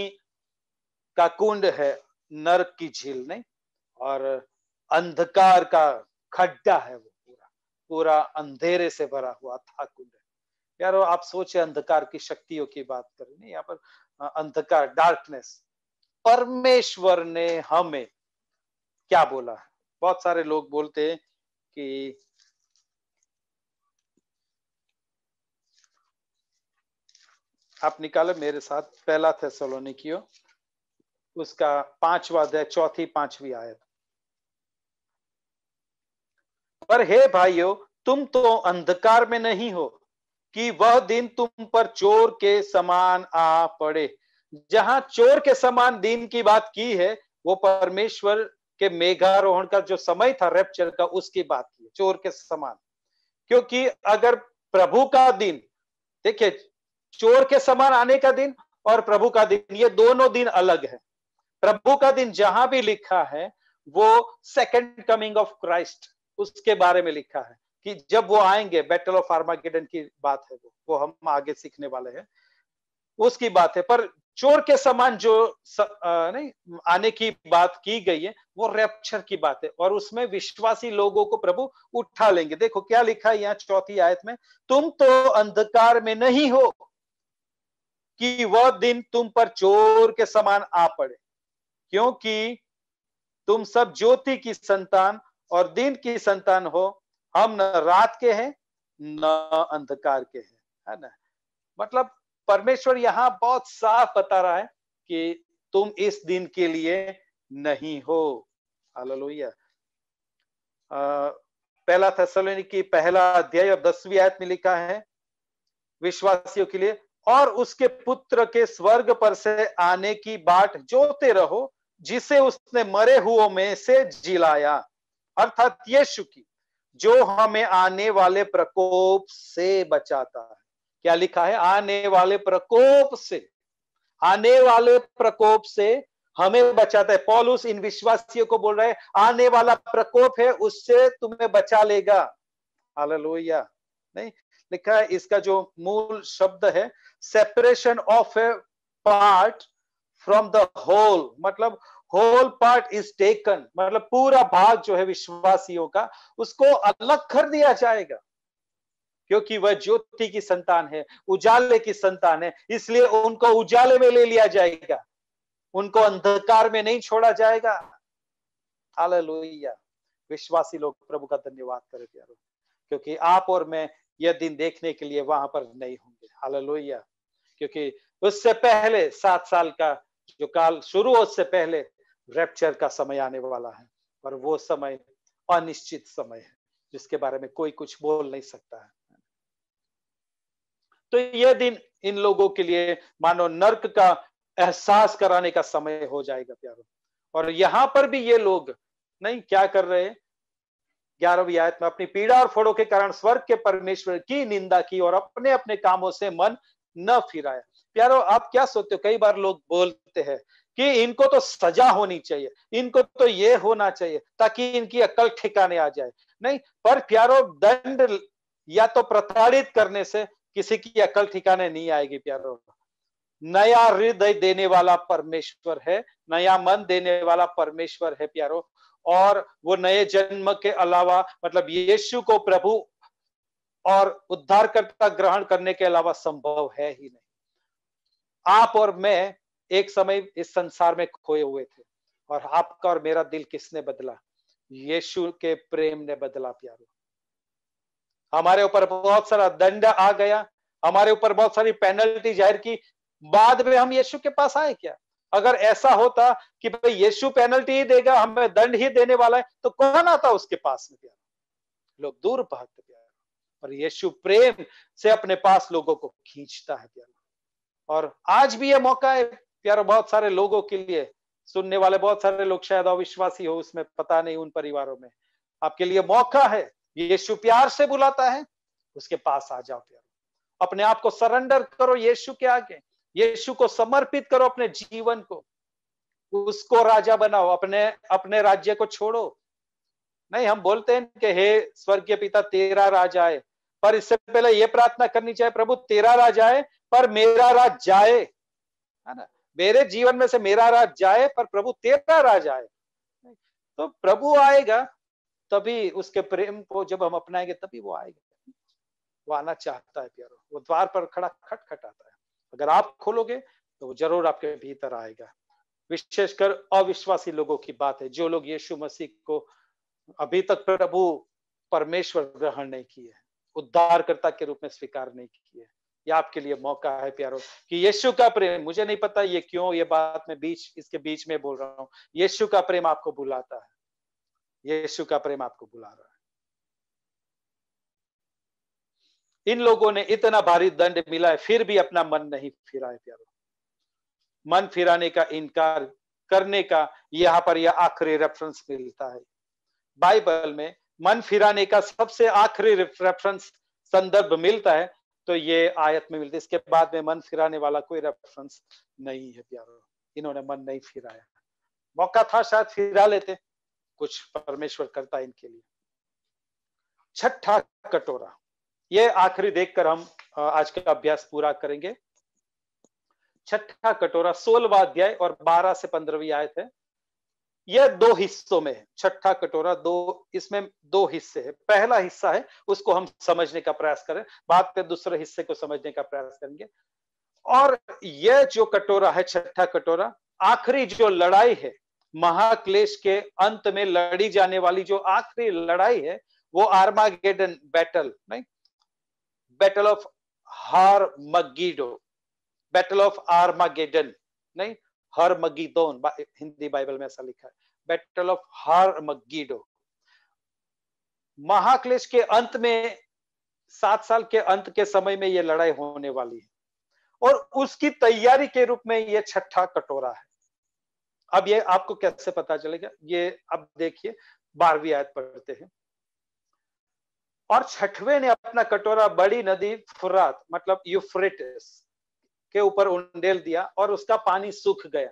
का कुंड है नरक की झील नहीं और अंधकार का खड्डा है वो पूरा पूरा अंधेरे से भरा हुआ था कुंड यार आप सोचे अंधकार की शक्तियों की बात कर यहाँ पर अंधकार डार्कनेस परमेश्वर ने हमें क्या बोला है बहुत सारे लोग बोलते हैं कि आप निकाले मेरे साथ पहला थे सोलोनिकियो उसका पांचवा अध्याय चौथी पांचवी आयत पर हे भाइयों तुम तो अंधकार में नहीं हो कि वह दिन तुम पर चोर के समान आ पड़े जहां चोर के समान दिन की बात की है वो परमेश्वर के मेघारोहण का जो समय था रेपचर का उसकी बात की चोर के समान क्योंकि अगर प्रभु का दिन देखिए चोर के समान आने का दिन और प्रभु का दिन ये दोनों दिन अलग है प्रभु का दिन जहां भी लिखा है वो सेकंड कमिंग ऑफ क्राइस्ट उसके बारे में लिखा है कि जब वो आएंगे बैटल ऑफ फार्मागेडन की बात है वो वो हम आगे सीखने वाले हैं उसकी बात है पर चोर के समान जो स, आ, नहीं आने की बात की गई है वो रैप्चर की बात है और उसमें विश्वासी लोगों को प्रभु उठा लेंगे देखो क्या लिखा है यहाँ चौथी आयत में तुम तो अंधकार में नहीं हो कि वह दिन तुम पर चोर के समान आ पड़े क्योंकि तुम सब ज्योति की संतान और दिन की संतान हो हम न रात के हैं न अंधकार के हैं है ना मतलब परमेश्वर यहाँ बहुत साफ बता रहा है कि तुम इस दिन के लिए नहीं हो हालेलुया पहला थसलोनी की पहला अध्याय और दसवीं आयत में लिखा है विश्वासियों के लिए और उसके पुत्र के स्वर्ग पर से आने की बाट जोते रहो जिसे उसने मरे हुओं में से जिलाया अर्थात यीशु की जो हमें आने वाले प्रकोप से बचाता है क्या लिखा है आने वाले प्रकोप से आने वाले प्रकोप से हमें बचाता है पॉलुस इन विश्वासियों को बोल रहे हैं आने वाला प्रकोप है उससे तुम्हें बचा लेगा हालेलुया नहीं लिखा है इसका जो मूल शब्द है separation of a part from the whole मतलब होल पार्ट इज टेकन मतलब पूरा भाग जो है विश्वासियों का उसको अलग कर दिया जाएगा क्योंकि वह ज्योति की संतान है उजाले की संतान है इसलिए उनको उजाले में ले लिया जाएगा उनको अंधकार में नहीं छोड़ा जाएगा हालेलुया विश्वासी लोग प्रभु का धन्यवाद करें प्यारो क्योंकि आप और मैं यह दिन देखने के लिए वहां पर नहीं होंगे हालेलुया क्योंकि उससे पहले सात साल का जो काल शुरू हो उससे पहले रेप्चर का समय आने वाला है और वो समय अनिश्चित समय है जिसके बारे में कोई कुछ बोल नहीं सकता है तो यह दिन इन लोगों के लिए मानो नर्क का एहसास कराने का समय हो जाएगा प्यारो और यहां पर भी ये लोग नहीं क्या कर रहे ग्यारहवीं आयत में अपनी पीड़ा और फोड़ों के कारण स्वर्ग के परमेश्वर की निंदा की और अपने अपने कामों से मन न फिराया प्यारो आप क्या सोचते हो कई बार लोग बोलते हैं कि इनको तो सजा होनी चाहिए इनको तो ये होना चाहिए ताकि इनकी अकल ठिकाने आ जाए नहीं पर प्यारो दंड या तो प्रताड़ित करने से किसी की अकल ठिकाने नहीं आएगी प्यारो नया हृदय देने वाला परमेश्वर है नया मन देने वाला परमेश्वर है प्यारो और वो नए जन्म के अलावा मतलब यीशु को प्रभु और उद्धारकर्ता ग्रहण करने के अलावा संभव है ही नहीं आप और मैं एक समय इस संसार में खोए हुए थे और आपका और मेरा दिल किसने बदला यीशु के प्रेम ने बदला प्यारो हमारे ऊपर बहुत सारा दंड आ गया हमारे ऊपर बहुत सारी पेनल्टी जाहिर की बाद में हम यीशु के पास आए क्या अगर ऐसा होता कि भाई यीशु पेनल्टी ही देगा हमें दंड ही देने वाला है तो कौन आता उसके पास में प्यारा लोग दूर भागते प्यारा और यीशु प्रेम से अपने पास लोगों को खींचता है प्यारा और आज भी ये मौका है प्यारो बहुत सारे लोगों के लिए सुनने वाले बहुत सारे लोग शायद अविश्वासी हो उसमें पता नहीं उन परिवारों में आपके लिए मौका है यीशु प्यार से बुलाता है उसके पास आ जाओ प्यारो अपने आप को सरेंडर करो यीशु के आगे यीशु को समर्पित करो अपने जीवन को उसको राजा बनाओ अपने अपने राज्य को छोड़ो नहीं हम बोलते हैं कि हे स्वर्गीय पिता तेरा राज आए पर इससे पहले ये प्रार्थना करनी चाहिए प्रभु तेरा राज आए पर मेरा राज जाए है ना मेरे जीवन में से मेरा राज जाए पर प्रभु तेरा राज आए तो प्रभु आएगा तभी उसके प्रेम को जब हम अपनाएंगे तभी वो आएगा वो आना चाहता है प्यारो वो द्वार पर खड़ा खटखटाता है अगर आप खोलोगे तो वो जरूर आपके भीतर आएगा विशेषकर अविश्वासी लोगों की बात है जो लोग यीशु मसीह को अभी तक प्रभु परमेश्वर ग्रहण नहीं किए उद्धारकर्ता के रूप में स्वीकार नहीं किए ये आपके लिए मौका है प्यारो कि यीशु का प्रेम मुझे नहीं पता ये क्यों ये बात मैं बीच इसके बीच में बोल रहा हूं यीशु का प्रेम आपको बुलाता है यीशु का प्रेम आपको बुला रहा है इन लोगों ने इतना भारी दंड मिला है फिर भी अपना मन नहीं फिरा प्यारो मन फिराने का इनकार करने का यहां पर यह आखिरी रेफरेंस मिलता है बाइबल में मन फिराने का सबसे आखिरी रेफरेंस संदर्भ मिलता है तो ये आयत में मिलती इसके बाद में मन फिराने वाला कोई रेफरेंस नहीं है प्यारो इन्होंने मन नहीं फिराया मौका था शायद फिरा लेते कुछ परमेश्वर करता इनके लिए छठा कटोरा ये आखिरी देखकर हम आज का अभ्यास पूरा करेंगे छठा कटोरा सोलवा अध्याय और बारह से पंद्रहवीं आयत है यह दो हिस्सों में है छठा कटोरा दो इसमें दो हिस्से है पहला हिस्सा है उसको हम समझने का प्रयास करें बाद में दूसरे हिस्से को समझने का प्रयास करेंगे और यह जो कटोरा है छठा कटोरा आखिरी जो लड़ाई है महाक्लेश के अंत में लड़ी जाने वाली जो आखिरी लड़ाई है वो आर्मागेडन बैटल नहीं battle of Har Megiddo battle of Armageddon नहीं हर मगीदोन हिंदी बाइबल में ऐसा लिखा है बैटल ऑफ हर मगीडो महाक्लेश के अंत में सात साल के अंत के समय में यह लड़ाई होने वाली है और उसकी तैयारी के रूप में यह छठा कटोरा है अब ये आपको कैसे पता चलेगा ये अब देखिए बारहवीं आयत पढ़ते हैं और छठवे ने अपना कटोरा बड़ी नदी फुरात मतलब यूफ्रेटिस के ऊपर उंडेल दिया और उसका पानी सूख गया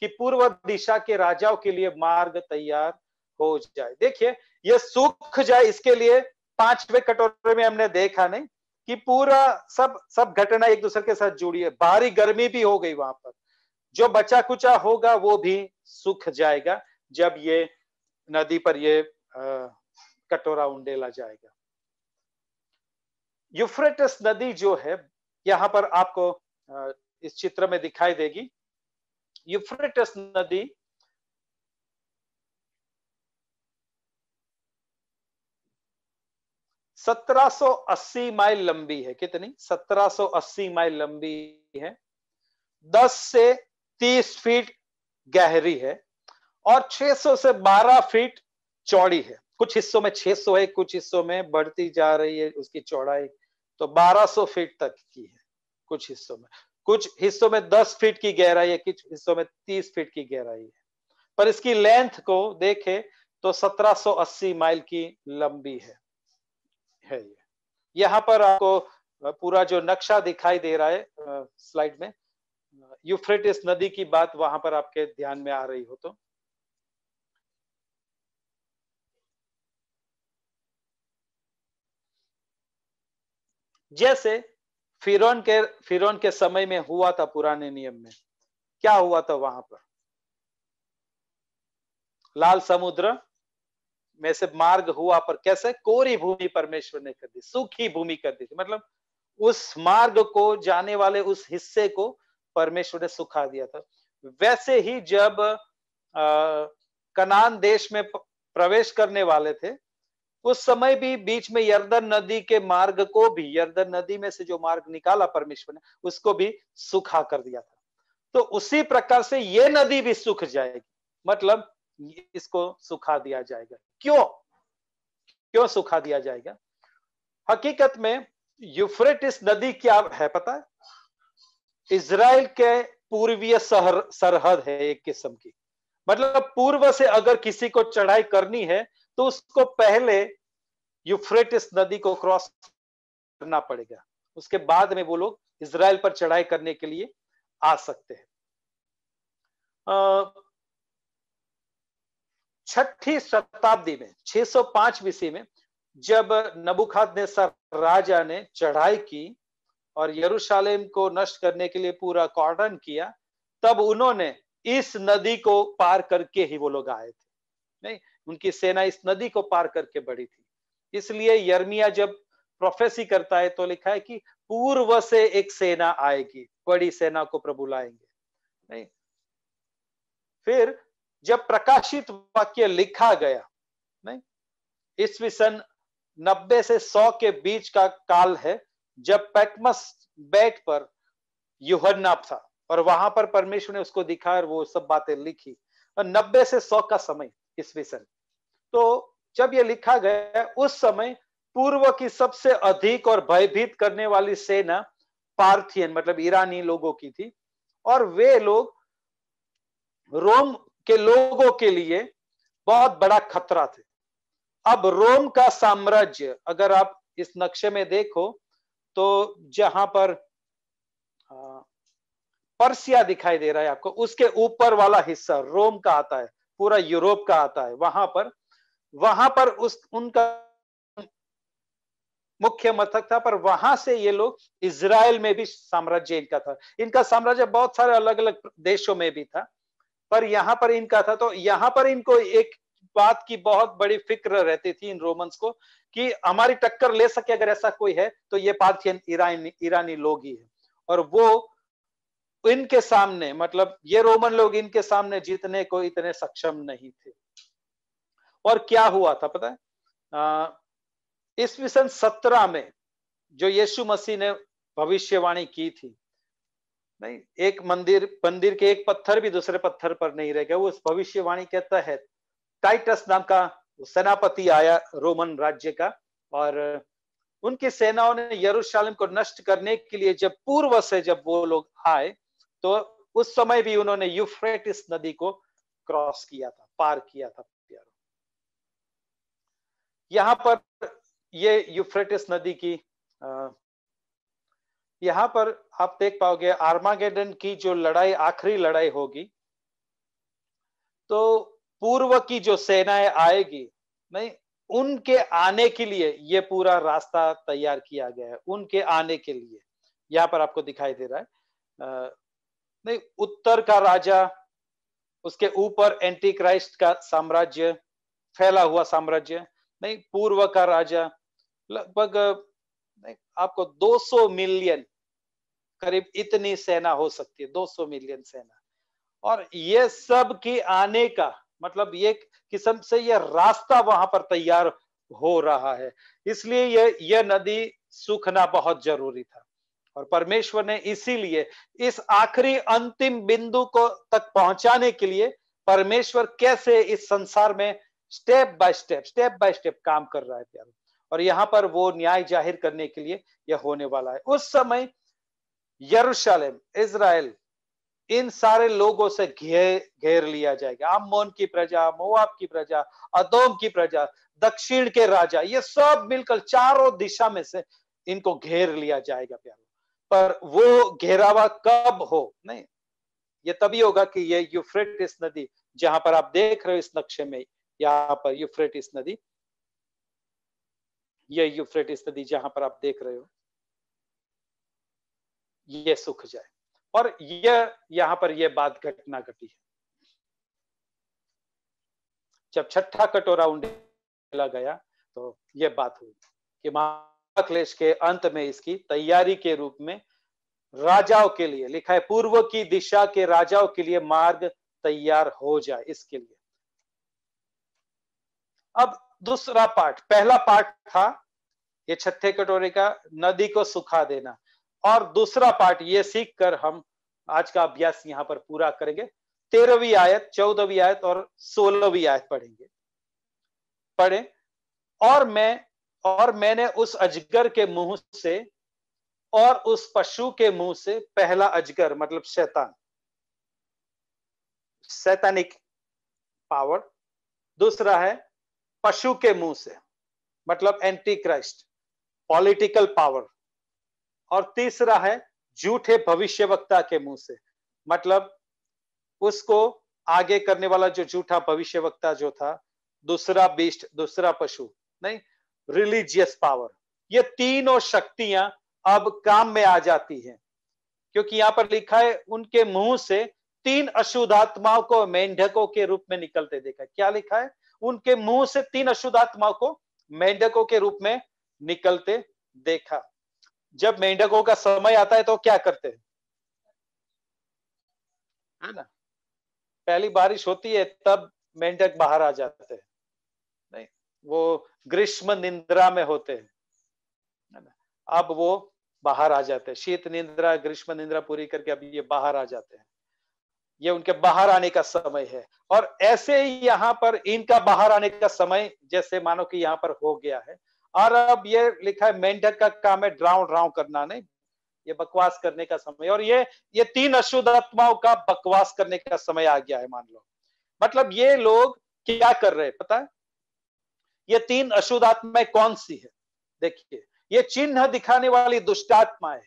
कि पूर्व दिशा के राजाओं के लिए मार्ग तैयार हो जाए देखिए यह सूख जाए इसके लिए पांचवे कटोरे में हमने देखा नहीं कि पूरा सब सब घटना एक दूसरे के साथ जुड़ी है भारी गर्मी भी हो गई वहां पर जो बचा कुचा होगा वो भी सूख जाएगा जब ये नदी पर ये आ, कटोरा उंडेला जाएगा यूफ्रेटस नदी जो है यहां पर आपको इस चित्र में दिखाई देगी यूफ्रेटस नदी सत्रह सो अस्सी माइल लंबी है कितनी सत्रह सो अस्सी माइल लंबी है दस से तीस फीट गहरी है और 600 से 12 फीट चौड़ी है कुछ हिस्सों में 600 है कुछ हिस्सों में बढ़ती जा रही है उसकी चौड़ाई तो 1200 फीट तक की है कुछ हिस्सों में कुछ हिस्सों में 10 फीट की गहराई है कुछ हिस्सों में 30 फीट की गहराई है पर इसकी लेंथ को देखे तो 1780 माइल की लंबी है है ये यहाँ पर आपको पूरा जो नक्शा दिखाई दे रहा है स्लाइड में यूफ्रेटिस नदी की बात वहां पर आपके ध्यान में आ रही हो तो जैसे फिरौन के फिरौन के समय में हुआ था पुराने नियम में क्या हुआ था वहां पर लाल समुद्र में से मार्ग हुआ पर कैसे कोरी भूमि परमेश्वर ने कर दी सूखी भूमि कर दी थी मतलब उस मार्ग को जाने वाले उस हिस्से को परमेश्वर ने सुखा दिया था वैसे ही जब अः कनान देश में प्रवेश करने वाले थे उस समय भी बीच में यर्दन नदी के मार्ग को भी यर्दन नदी में से जो मार्ग निकाला परमेश्वर ने उसको भी सुखा कर दिया था तो उसी प्रकार से ये नदी भी सुख जाएगी मतलब इसको सुखा दिया जाएगा क्यों क्यों सुखा दिया जाएगा हकीकत में यूफ्रेटिस नदी क्या है पता है इसराइल के पूर्वीय सरहद है एक किस्म की मतलब पूर्व से अगर किसी को चढ़ाई करनी है तो उसको पहले यूफ्रेटिस नदी को क्रॉस करना पड़ेगा उसके बाद में वो लोग इसराइल पर चढ़ाई करने के लिए आ सकते हैं छठी शताब्दी में 605 बीसी में जब नबुखाद ने सर राजा ने चढ़ाई की और यरूशलेम को नष्ट करने के लिए पूरा कॉर्डन किया तब उन्होंने इस नदी को पार करके ही वो लोग आए थे नहीं उनकी सेना इस नदी को पार करके बढ़ी थी इसलिए यर्मिया जब प्रोफेसी करता है तो लिखा है कि पूर्व से एक सेना आएगी बड़ी सेना को प्रभु लाएंगे नहीं फिर जब प्रकाशित वाक्य लिखा गया नहीं ईस्वी सन नब्बे से सौ के बीच का काल है जब पैटमस बेट पर युहन्ना था और वहां पर परमेश्वर ने उसको दिखाया और वो सब बातें लिखी और नब्बे से सौ का समय ईस्वी सन तो जब ये लिखा गया उस समय पूर्व की सबसे अधिक और भयभीत करने वाली सेना पार्थियन मतलब ईरानी लोगों की थी और वे लोग रोम के लोगों के लिए बहुत बड़ा खतरा थे अब रोम का साम्राज्य अगर आप इस नक्शे में देखो तो जहां पर पर्सिया दिखाई दे रहा है आपको उसके ऊपर वाला हिस्सा रोम का आता है पूरा यूरोप का आता है वहां पर वहां पर उस उनका मुख्य मथक था पर वहां से ये लोग इसराइल में भी साम्राज्य इनका था इनका साम्राज्य बहुत सारे अलग अलग देशों में भी था पर यहाँ पर इनका था तो यहाँ पर इनको एक बात की बहुत बड़ी फिक्र रहती थी इन रोमन्स को कि हमारी टक्कर ले सके अगर ऐसा कोई है तो ये पार्थियन ईरानी ईरानी लोग ही है और वो इनके सामने मतलब ये रोमन लोग इनके सामने जीतने को इतने सक्षम नहीं थे और क्या हुआ था पता है ईस्वी सन सत्रह में जो यीशु मसीह ने भविष्यवाणी की थी नहीं एक मंदिर मंदिर के एक पत्थर भी दूसरे पत्थर पर नहीं रह गया उस भविष्यवाणी के तहत टाइटस नाम का सेनापति आया रोमन राज्य का और उनकी सेनाओं ने यरूशलेम को नष्ट करने के लिए जब पूर्व से जब वो लोग आए तो उस समय भी उन्होंने यूफ्रेटिस नदी को क्रॉस किया था पार किया था यहां पर ये यूफ्रेटिस नदी की यहां पर आप देख पाओगे आर्मागेडन की जो लड़ाई आखिरी लड़ाई होगी तो पूर्व की जो सेनाएं आएगी नहीं उनके आने के लिए ये पूरा रास्ता तैयार किया गया है उनके आने के लिए यहां पर आपको दिखाई दे रहा है नहीं उत्तर का राजा उसके ऊपर एंटी क्राइस्ट का साम्राज्य फैला हुआ साम्राज्य नहीं पूर्व का राजा लगभग आपको 200 मिलियन करीब इतनी सेना हो सकती है 200 मिलियन सेना और ये सब की आने का मतलब ये किस्म से ये रास्ता वहां पर तैयार हो रहा है इसलिए ये ये नदी सूखना बहुत जरूरी था और परमेश्वर ने इसीलिए इस आखिरी अंतिम बिंदु को तक पहुंचाने के लिए परमेश्वर कैसे इस संसार में step by step step by step काम कर रहा है प्यारो और यहाँ पर वो न्याय जाहिर करने के लिए यह होने वाला है उस समय यरूशलेम इसराइल इन सारे लोगों से घेर घेर लिया जाएगा आमोन की प्रजा मोआब की प्रजा अदोम की प्रजा दक्षिण के राजा ये सब मिलकर चारों दिशा में से इनको घेर लिया जाएगा प्यारो पर वो घेरावा कब हो नहीं ये तभी होगा कि ये यूफ्रेटिस नदी जहां पर आप देख रहे हो इस नक्शे में यहाँ पर यूफ्रेटिस नदी ये यूफ्रेटिस नदी जहां पर आप देख रहे हो ये सूख जाए और यह यहां पर यह बात घटना घटी है जब छठा कटोरा उंडेला गया तो यह बात हुई कि मां क्लेश के अंत में इसकी तैयारी के रूप में राजाओं के लिए लिखा है पूर्व की दिशा के राजाओं के लिए मार्ग तैयार हो जाए इसके लिए अब दूसरा पार्ट पहला पार्ट था ये छत्ते कटोरे का नदी को सुखा देना और दूसरा पार्ट ये सीख कर हम आज का अभ्यास यहां पर पूरा करेंगे तेरहवीं आयत चौदहवीं आयत और सोलहवीं आयत पढ़ेंगे पढ़े और मैं और मैंने उस अजगर के मुंह से और उस पशु के मुंह से पहला अजगर मतलब शैतान शैतानिक पावर दूसरा है पशु के मुंह से मतलब एंटी क्राइस्ट पॉलिटिकल पावर और तीसरा है झूठे भविष्यवक्ता के मुंह से मतलब उसको आगे करने वाला जो झूठा भविष्यवक्ता जो था दूसरा बीस्ट दूसरा पशु नहीं रिलीजियस पावर ये तीनों शक्तियां अब काम में आ जाती हैं क्योंकि यहां पर लिखा है उनके मुंह से तीन अशुद्ध आत्माओं को मेंढकों के रूप में निकलते देखा क्या लिखा है उनके मुंह से तीन अशुद्ध आत्माओं को मेंढकों के रूप में निकलते देखा जब मेंढकों का समय आता है तो क्या करते हैं है ना पहली बारिश होती है तब मेंढक बाहर आ जाते हैं वो ग्रीष्म निंद्रा में होते हैं अब वो बाहर आ जाते हैं शीत निंद्रा ग्रीष्म निंद्रा पूरी करके अब ये बाहर आ जाते हैं ये उनके बाहर आने का समय है और ऐसे ही यहाँ पर इनका बाहर आने का समय जैसे मानो कि यहाँ पर हो गया है और अब ये लिखा है मेंढक का काम है ड्राउ ड्राउ करना नहीं ये बकवास करने का समय और ये ये तीन अशुद्ध आत्माओं का बकवास करने का समय आ गया है मान लो मतलब ये लोग क्या कर रहे हैं पता है ये तीन अशुद्ध आत्माएं कौन सी है देखिए ये चिन्ह दिखाने वाली दुष्टात्माएं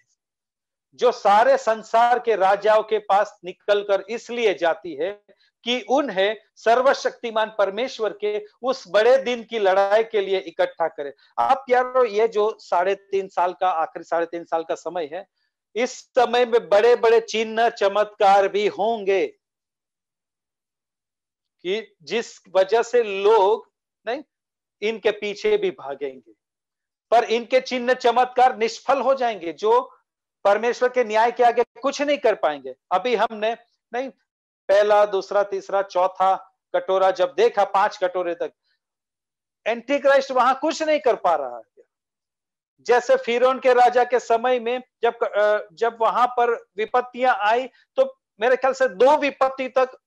जो सारे संसार के राजाओं के पास निकलकर इसलिए जाती है कि उन्हें सर्वशक्तिमान परमेश्वर के उस बड़े दिन की लड़ाई के लिए इकट्ठा करें आप प्यारो ये जो साढ़े तीन साल का आखिरी साढ़े तीन साल का समय है इस समय में बड़े बड़े चिन्ह चमत्कार भी होंगे कि जिस वजह से लोग इनके पीछे भी भागेंगे पर इनके चिन्ह चमत्कार निष्फल हो जाएंगे जो परमेश्वर के न्याय के आगे कुछ नहीं कर पाएंगे अभी हमने नहीं पहला दूसरा तीसरा चौथा कटोरा जब देखा पांच कटोरे तक एंटी क्राइस्ट वहां कुछ नहीं कर पा रहा है जैसे फिर के राजा के समय में जब जब वहां पर विपत्तियां आई तो मेरे ख्याल से दो विपत्ति तक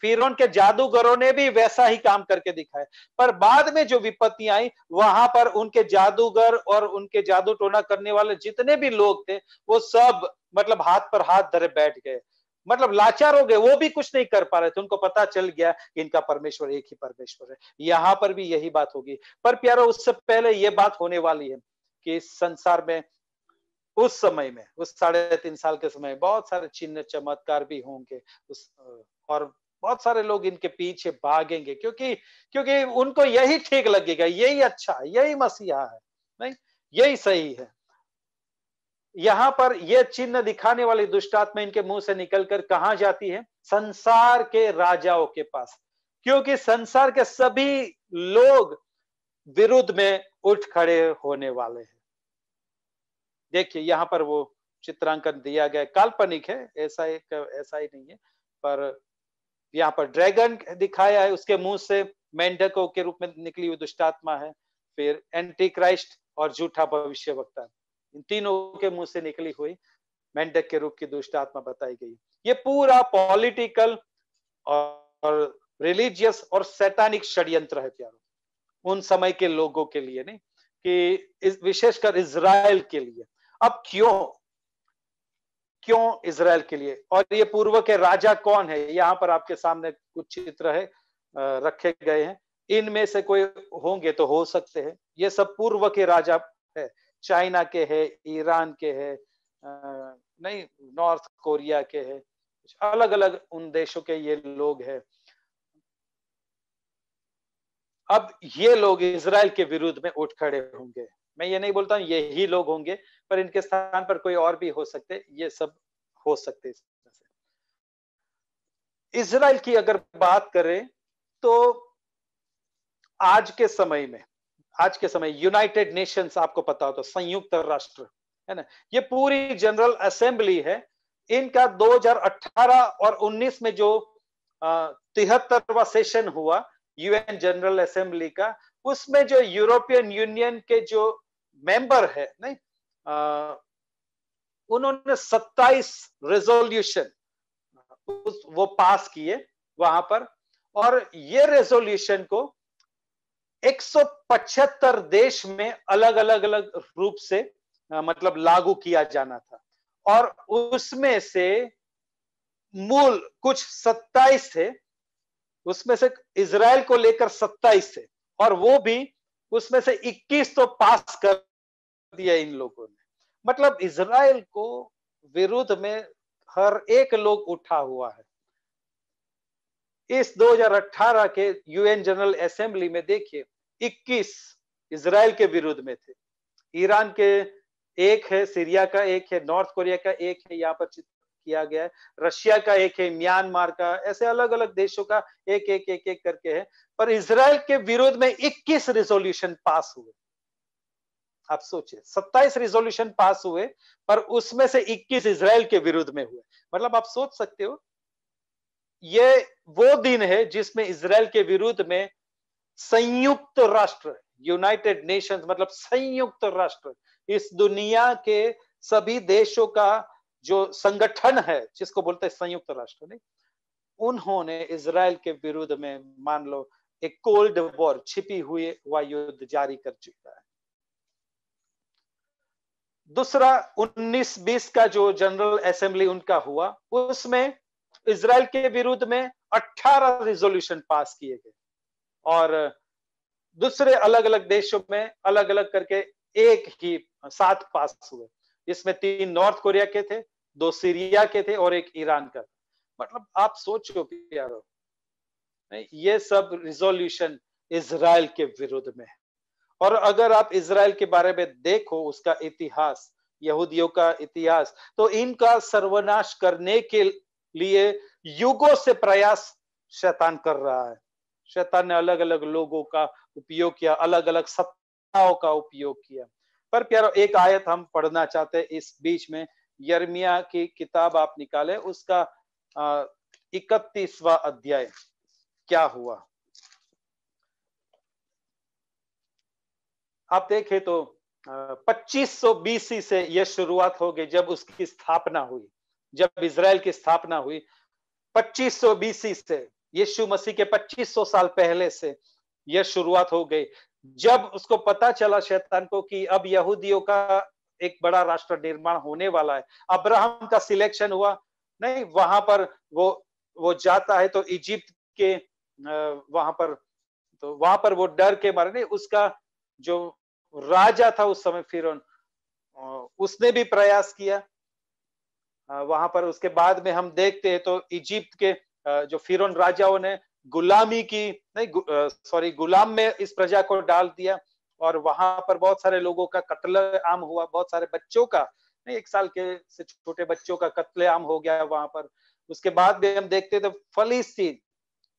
फिर के जादूगरों ने भी वैसा ही काम करके दिखाया पर बाद में जो विपत्ति आई वहां पर उनके जादूगर और उनके जादू टोना करने वाले जितने भी लोग थे वो सब मतलब हाथ पर हाथ धरे बैठ गए मतलब लाचार हो गए वो भी कुछ नहीं कर पा रहे थे उनको पता चल गया कि इनका परमेश्वर एक ही परमेश्वर है यहाँ पर भी यही बात होगी पर प्यारो उससे पहले ये बात होने वाली है कि संसार में उस समय में उस साढ़े तीन साल के समय बहुत सारे चिन्ह चमत्कार भी होंगे उस और बहुत सारे लोग इनके पीछे भागेंगे क्योंकि क्योंकि उनको यही ठीक लगेगा यही अच्छा यही मसीहा है नहीं यही सही है यहां पर यह चिन्ह दिखाने वाली दुष्टात्मा इनके मुंह से निकलकर कहा जाती है संसार के राजाओं के पास क्योंकि संसार के सभी लोग विरुद्ध में उठ खड़े होने वाले हैं देखिए यहां पर वो चित्रांकन दिया गया काल्पनिक है ऐसा एक ऐसा ही नहीं है पर यहाँ पर ड्रैगन दिखाया है उसके मुंह से मेंढकों के रूप में निकली हुई दुष्टात्मा है फिर एंटी क्राइस्ट और झूठा भविष्य वक्ता इन तीनों के मुंह से निकली हुई मेंढक के रूप की दुष्ट आत्मा बताई गई ये पूरा पॉलिटिकल और रिलीजियस और सैटानिक षड्यंत्र है प्यारो उन समय के लोगों के लिए नहीं कि विशेषकर इसराइल के लिए अब क्यों क्यों इसराइल के लिए और ये पूर्व के राजा कौन है यहाँ पर आपके सामने कुछ चित्र है रखे गए हैं इनमें से कोई होंगे तो हो सकते हैं ये सब पूर्व के राजा है चाइना के है ईरान के है नहीं नॉर्थ कोरिया के है अलग अलग उन देशों के ये लोग हैं अब ये लोग इसराइल के विरुद्ध में उठ खड़े होंगे मैं ये नहीं बोलता हूँ यही लोग होंगे पर इनके स्थान पर कोई और भी हो सकते ये सब हो सकते इसराइल की अगर बात करें तो आज के समय में आज के समय यूनाइटेड नेशंस आपको पता हो तो संयुक्त राष्ट्र है ना ये पूरी जनरल असेंबली है इनका 2018 और 19 में जो तिहत्तरवा सेशन हुआ यूएन जनरल असेंबली का उसमें जो यूरोपियन यूनियन के जो मेंबर है नहीं उन्होंने 27 रेजोल्यूशन वो पास किए वहां पर और ये रेजोल्यूशन को 175 देश में अलग अलग अलग रूप से मतलब लागू किया जाना था और उसमें से मूल कुछ 27 थे उसमें से इसराइल को लेकर 27 थे और वो भी उसमें से 21 तो पास कर दिया इन लोगों ने मतलब इसराइल को विरुद्ध में हर एक लोग उठा हुआ है इस 2018 के यूएन जनरल असेंबली में देखिए 21 इसराइल के विरुद्ध में थे ईरान के एक है सीरिया का एक है नॉर्थ कोरिया का एक है यहाँ पर चित्र किया गया है रशिया का एक है म्यांमार का ऐसे अलग अलग देशों का एक एक एक एक करके है पर इसराइल के विरोध में 21 रिजोल्यूशन पास हुए आप सोचिए 27 रिजोल्यूशन पास हुए पर उसमें से 21 इसराइल के विरुद्ध में हुए मतलब आप सोच सकते हो ये वो दिन है जिसमें इसराइल के विरुद्ध में संयुक्त राष्ट्र यूनाइटेड नेशंस मतलब संयुक्त राष्ट्र इस दुनिया के सभी देशों का जो संगठन है जिसको बोलते हैं संयुक्त राष्ट्र ने उन्होंने इसराइल के विरुद्ध में मान लो एक कोल्ड वॉर छिपी हुई हुआ युद्ध जारी कर चुका है दूसरा 19-20 का जो जनरल असेंबली उनका हुआ उसमें इसराइल के विरुद्ध में 18 रिजोल्यूशन पास किए गए और दूसरे अलग अलग देशों में अलग अलग करके एक ही सात पास हुए इसमें तीन नॉर्थ कोरिया के थे दो सीरिया के थे और एक ईरान का मतलब आप सोचो प्यारो ये सब रिजोल्यूशन इसराइल के विरुद्ध में है और अगर आप इसराइल के बारे में देखो उसका इतिहास यहूदियों का इतिहास तो इनका सर्वनाश करने के लिए युगों से प्रयास शैतान कर रहा है शैतान ने अलग अलग लोगों का उपयोग किया अलग अलग सत्ताओं का उपयोग किया पर प्यारो एक आयत हम पढ़ना चाहते हैं इस बीच में यर्मिया की किताब आप निकाले उसका इकतीसवा अध्याय क्या हुआ आप देखें तो 2500 बीसी से यह शुरुआत हो गई जब उसकी स्थापना हुई जब इसराइल की स्थापना हुई 2500 बीसी से यीशु मसीह के 2500 साल पहले से यह शुरुआत हो गई जब उसको पता चला शैतान को कि अब यहूदियों का एक बड़ा राष्ट्र निर्माण होने वाला है अब्राहम का सिलेक्शन हुआ नहीं वहां पर वो वो जाता है तो इजिप्ट के वहां पर तो वहां पर वो डर के मारे नहीं उसका जो राजा था उस समय फिर उसने भी प्रयास किया वहां पर उसके बाद में हम देखते हैं तो इजिप्ट के जो फिरोन राजाओं ने गुलामी की नहीं गु, सॉरी गुलाम में इस प्रजा को डाल दिया और वहां पर बहुत सारे लोगों का कत्ल आम हुआ बहुत सारे बच्चों का नहीं एक साल के से छोटे बच्चों का कत्ल आम हो गया वहां पर उसके बाद भी हम देखते तो फलिस्तीन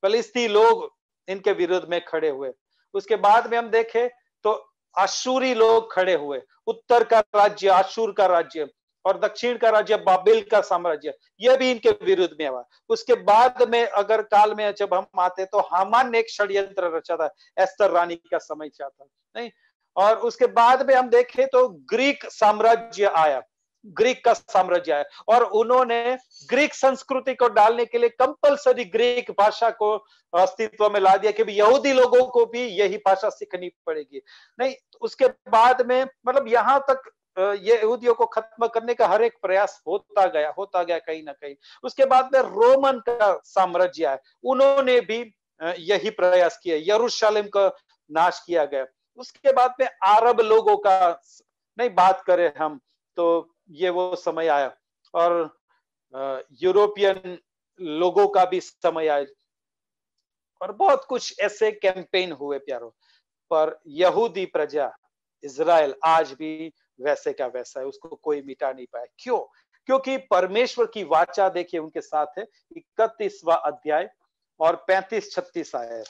फलिस्ती लोग इनके विरोध में खड़े हुए उसके बाद में हम देखे तो आशूरी लोग खड़े हुए उत्तर का राज्य आशूर का राज्य और दक्षिण का राज्य बाबिल का साम्राज्य यह भी इनके विरुद्ध में हुआ उसके बाद में अगर काल में जब हम आते तो हमान ने एक षड्यंत्र रचा था एस्तर रानी का समय था नहीं और उसके बाद में हम देखें तो ग्रीक साम्राज्य आया ग्रीक का साम्राज्य है और उन्होंने ग्रीक संस्कृति को डालने के लिए कंपलसरी ग्रीक भाषा को अस्तित्व में ला दिया कि यहूदी लोगों को भी यही भाषा सीखनी पड़ेगी नहीं उसके बाद में मतलब यहां तक यहूदियों को खत्म करने का हर एक प्रयास होता गया होता गया कहीं ना कहीं उसके बाद में रोमन का साम्राज्य है उन्होंने भी यही प्रयास किया यरूशलेम का नाश किया गया उसके बाद में अरब लोगों का नहीं बात करें हम तो ये वो समय आया और यूरोपियन लोगों का भी समय आया और बहुत कुछ ऐसे कैंपेन हुए प्यारो पर यहूदी प्रजा इज़राइल आज भी वैसे का वैसा है उसको कोई मिटा नहीं पाया क्यों क्योंकि परमेश्वर की वाचा देखिए उनके साथ है इकतीसवा अध्याय और पैंतीस छत्तीस आया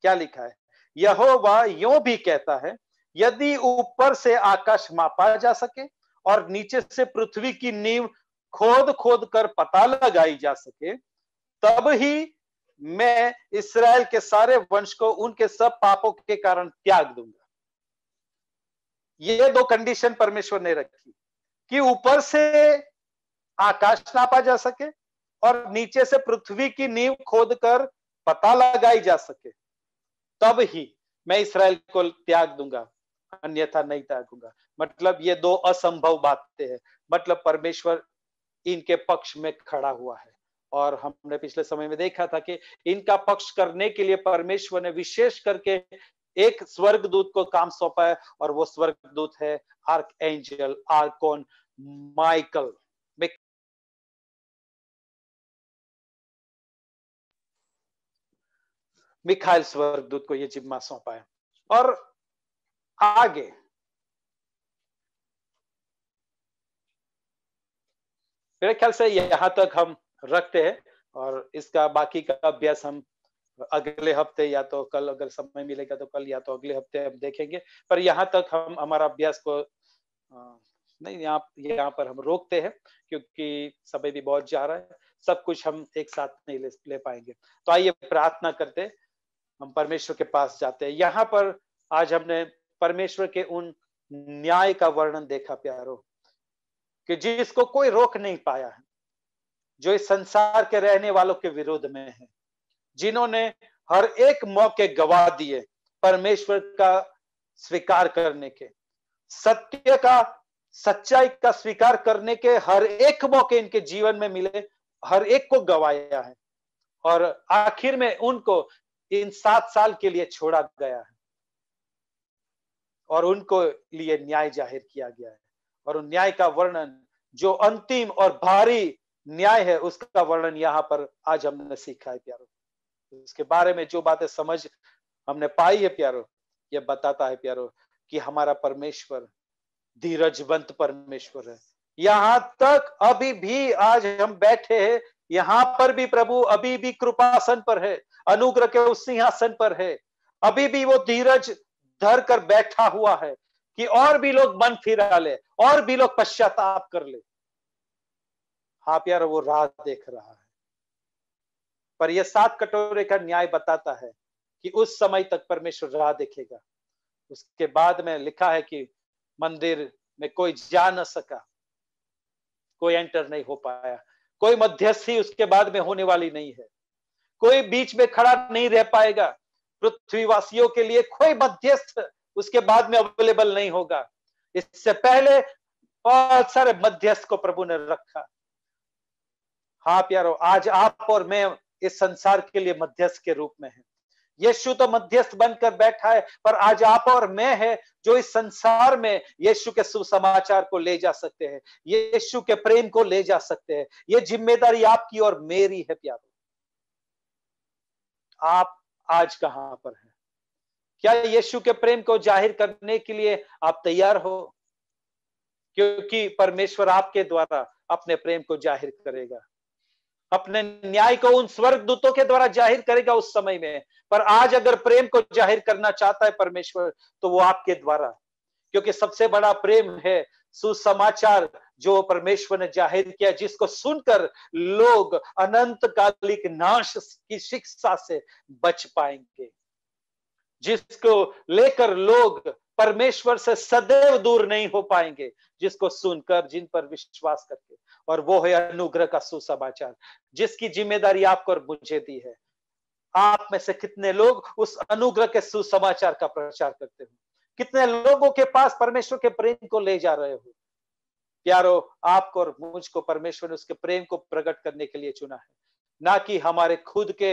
क्या लिखा है यहोवा यो भी कहता है यदि ऊपर से आकाश मापा जा सके और नीचे से पृथ्वी की नींव खोद खोद कर पता लगाई जा सके तब ही मैं इसराइल के सारे वंश को उनके सब पापों के कारण त्याग दूंगा ये दो कंडीशन परमेश्वर ने रखी कि ऊपर से आकाश नापा जा सके और नीचे से पृथ्वी की नींव खोद कर पता लगाई जा सके तब ही मैं इसराइल को त्याग दूंगा अन्यथा नहीं त्यागूंगा मतलब ये दो असंभव बातें हैं मतलब परमेश्वर इनके पक्ष में खड़ा हुआ है और हमने पिछले समय में देखा था कि इनका पक्ष करने के लिए परमेश्वर ने विशेष करके एक स्वर्गदूत को काम सौंपा है और वो स्वर्गदूत है archangel archon Michael Mikhail स्वर्गदूत को ये जिम्मा सौंपा है और आगे मेरे ख्याल से यहां तक हम रखते हैं और इसका बाकी का अभ्यास हम अगले हफ्ते या तो कल अगर समय मिलेगा तो कल या तो अगले हफ्ते हम देखेंगे पर यहाँ तक हम हमारा अभ्यास को नहीं यहाँ यहाँ पर हम रोकते हैं क्योंकि समय भी बहुत जा रहा है सब कुछ हम एक साथ नहीं ले, ले पाएंगे तो आइए प्रार्थना करते हम परमेश्वर के पास जाते हैं यहाँ पर आज हमने परमेश्वर के उन न्याय का वर्णन देखा प्यारो कि जिसको कोई रोक नहीं पाया है जो इस संसार के रहने वालों के विरोध में है जिन्होंने हर एक मौके गवा दिए परमेश्वर का स्वीकार करने के सत्य का सच्चाई का स्वीकार करने के हर एक मौके इनके जीवन में मिले हर एक को गवाया है और आखिर में उनको इन सात साल के लिए छोड़ा गया है और उनको लिए न्याय जाहिर किया गया है और उन न्याय का वर्णन जो अंतिम और भारी न्याय है उसका वर्णन यहाँ पर आज हमने सीखा है प्यारो उसके बारे में जो बातें समझ हमने पाई है प्यारो ये बताता है प्यारो कि हमारा परमेश्वर धीरजवंत परमेश्वर है यहाँ तक अभी भी आज हम बैठे हैं यहाँ पर भी प्रभु अभी भी कृपासन पर है अनुग्रह के उस सिंहासन पर है अभी भी वो धीरज धर कर बैठा हुआ है कि और भी लोग मन फिरा ले और भी लोग पश्चाताप कर ले हाँ प्यार वो राह देख रहा है पर यह सात कटोरे का न्याय बताता है कि उस समय तक परमेश्वर राह देखेगा उसके बाद में लिखा है कि मंदिर में कोई जा न सका कोई एंटर नहीं हो पाया कोई मध्यस्थी उसके बाद में होने वाली नहीं है कोई बीच में खड़ा नहीं रह पाएगा पृथ्वीवासियों के लिए कोई मध्यस्थ उसके बाद में अवेलेबल नहीं होगा इससे पहले बहुत सारे मध्यस्थ को प्रभु ने रखा हाँ प्यारो आज आप और मैं इस संसार के लिए मध्यस्थ के रूप में है यीशु तो मध्यस्थ बनकर बैठा है पर आज आप और मैं है जो इस संसार में यीशु के सुसमाचार को ले जा सकते हैं यीशु के प्रेम को ले जा सकते हैं ये जिम्मेदारी आपकी और मेरी है प्यारो आप आज कहां पर है क्या यीशु के प्रेम को जाहिर करने के लिए आप तैयार हो क्योंकि परमेश्वर आपके द्वारा अपने प्रेम को जाहिर करेगा अपने न्याय को उन स्वर्ग दूतों के द्वारा जाहिर करेगा उस समय में पर आज अगर प्रेम को जाहिर करना चाहता है परमेश्वर तो वो आपके द्वारा क्योंकि सबसे बड़ा प्रेम है सुसमाचार जो परमेश्वर ने जाहिर किया जिसको सुनकर लोग अनंत कालिक नाश की शिक्षा से बच पाएंगे जिसको लेकर लोग परमेश्वर से सदैव दूर नहीं हो पाएंगे जिसको सुनकर जिन पर विश्वास करके और वो है अनुग्रह का सुसमाचार जिसकी जिम्मेदारी आपको और मुझे दी है आप में से कितने लोग उस अनुग्रह के सुसमाचार का प्रचार करते हैं कितने लोगों के पास परमेश्वर के प्रेम को ले जा रहे हो प्यारो आपको और मुझको परमेश्वर ने उसके प्रेम को प्रकट करने के लिए चुना है ना कि हमारे खुद के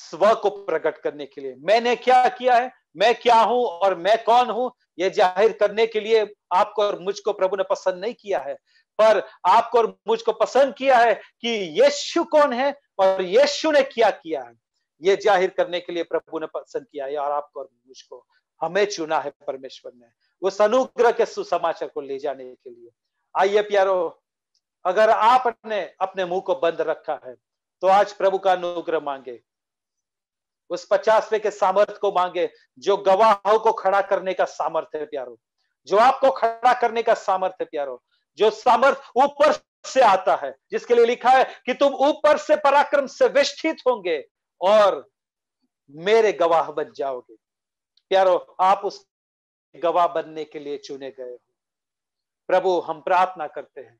स्व को प्रकट करने के लिए मैंने क्या किया है मैं क्या हूं और मैं कौन हूं यह जाहिर करने के लिए आपको और मुझको प्रभु ने पसंद नहीं किया है पर आपको और मुझको पसंद किया है कि यीशु कौन है और यीशु ने क्या किया है यह जाहिर करने के लिए प्रभु ने पसंद किया है और आपको और मुझको हमें चुना है परमेश्वर ने उस अनुग्रह के सुसमाचार को ले जाने के लिए आइए प्यारो अगर आपने अपने मुंह को बंद रखा है तो आज प्रभु का अनुग्रह मांगे उस पचासवे के सामर्थ को मांगे जो गवाहों को खड़ा करने का सामर्थ है प्यारो जो आपको खड़ा करने का सामर्थ है प्यारो जो सामर्थ ऊपर से आता है जिसके लिए लिखा है कि तुम ऊपर से पराक्रम से विष्ठित होंगे और मेरे गवाह बन जाओगे प्यारो आप उस गवाह बनने के लिए चुने गए हो प्रभु हम प्रार्थना करते हैं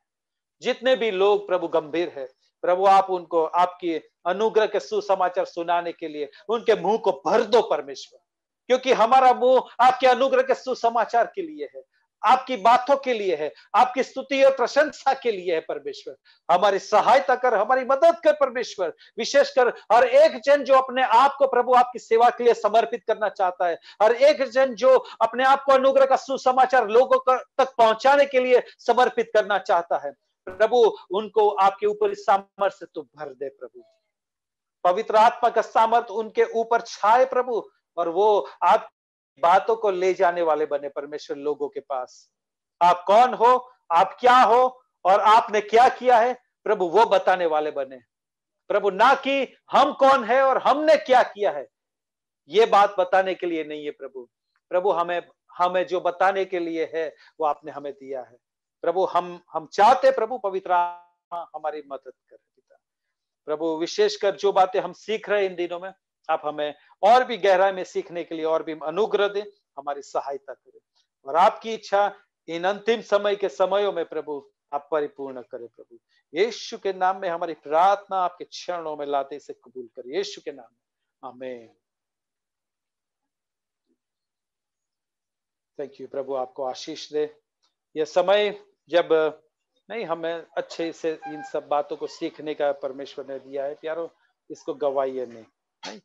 जितने भी लोग प्रभु गंभीर है प्रभु आप उनको आपकी अनुग्रह के सुसमाचार सुनाने के लिए उनके मुंह को भर दो परमेश्वर क्योंकि हमारा मुंह आपके अनुग्रह के सुसमाचार के लिए है आपकी बातों के लिए है आपकी स्तुति और प्रशंसा के लिए है परमेश्वर हमारी सहायता कर हमारी मदद कर परमेश्वर विशेषकर हर एक जन जो अपने आप को प्रभु आपकी सेवा के लिए समर्पित करना चाहता है हर एक जन जो अपने आप को अनुग्रह का सुसमाचार लोगों तक पहुंचाने के लिए समर्पित करना चाहता है प्रभु उनको आपके ऊपर सामर्थ्य तो भर दे प्रभु पवित्र आत्मा का सामर्थ उनके ऊपर छाए प्रभु और वो आप बातों को ले जाने वाले बने परमेश्वर लोगों के पास आप कौन हो आप क्या हो और आपने क्या किया है प्रभु वो बताने वाले बने प्रभु ना कि हम कौन है और हमने क्या किया है ये बात बताने के लिए नहीं है प्रभु प्रभु हमें हमें जो बताने के लिए है वो आपने हमें दिया है प्रभु हम हम चाहते प्रभु पवित्र हमारी मदद करे पिता प्रभु विशेषकर जो बातें हम सीख रहे हैं इन दिनों में आप हमें और भी गहराई में सीखने के लिए और भी अनुग्रह दें हमारी सहायता करें और आपकी इच्छा इन अंतिम समय के समयों में प्रभु आप परिपूर्ण करें प्रभु यीशु के नाम में हमारी प्रार्थना आपके क्षणों में लाते इसे कबूल करें यीशु के नाम में हमें थैंक यू प्रभु आपको आशीष दे यह समय जब नहीं हमें अच्छे से इन सब बातों को सीखने का परमेश्वर ने दिया है प्यारो इसको गवाइए नहीं, नहीं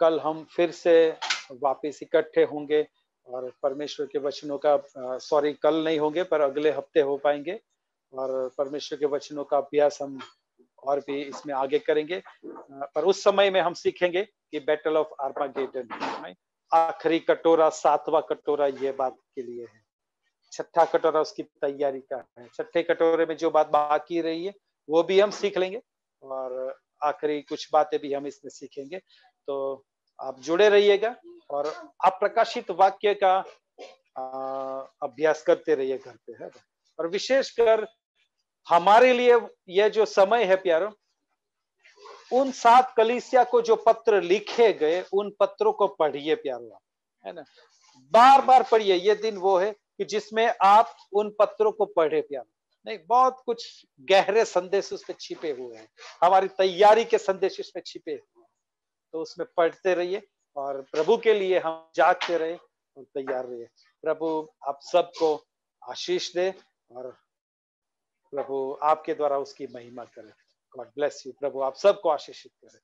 कल हम फिर से वापस इकट्ठे होंगे और परमेश्वर के वचनों का सॉरी कल नहीं होंगे पर अगले हफ्ते हो पाएंगे और परमेश्वर के वचनों का अभ्यास हम और भी इसमें आगे करेंगे पर उस समय में हम सीखेंगे कि बैटल ऑफ आर्मागेडन आखिरी कटोरा सातवां कटोरा ये बात के लिए है छठा कटोरा उसकी तैयारी का है छठे कटोरे में जो बात बाकी रही है वो भी हम सीख लेंगे और आखिरी कुछ बातें भी हम इसमें सीखेंगे तो आप जुड़े रहिएगा और अप्रकाशित वाक्य का अभ्यास करते रहिए घर पे है और विशेषकर हमारे लिए यह जो समय है प्यारो उन सात कलिसिया को जो पत्र लिखे गए उन पत्रों को पढ़िए प्यारो आप है ना बार बार पढ़िए ये दिन वो है कि जिसमें आप उन पत्रों को पढ़े प्यारो नहीं बहुत कुछ गहरे संदेश उसमें छिपे हुए हैं हमारी तैयारी के संदेश उसमें छिपे हुए तो उसमें पढ़ते रहिए और प्रभु के लिए हम जागते रहे और तैयार रहिए प्रभु आप सबको आशीष दे और प्रभु आपके द्वारा उसकी महिमा करे गॉड ब्लेस यू प्रभु आप सबको आशीषित करे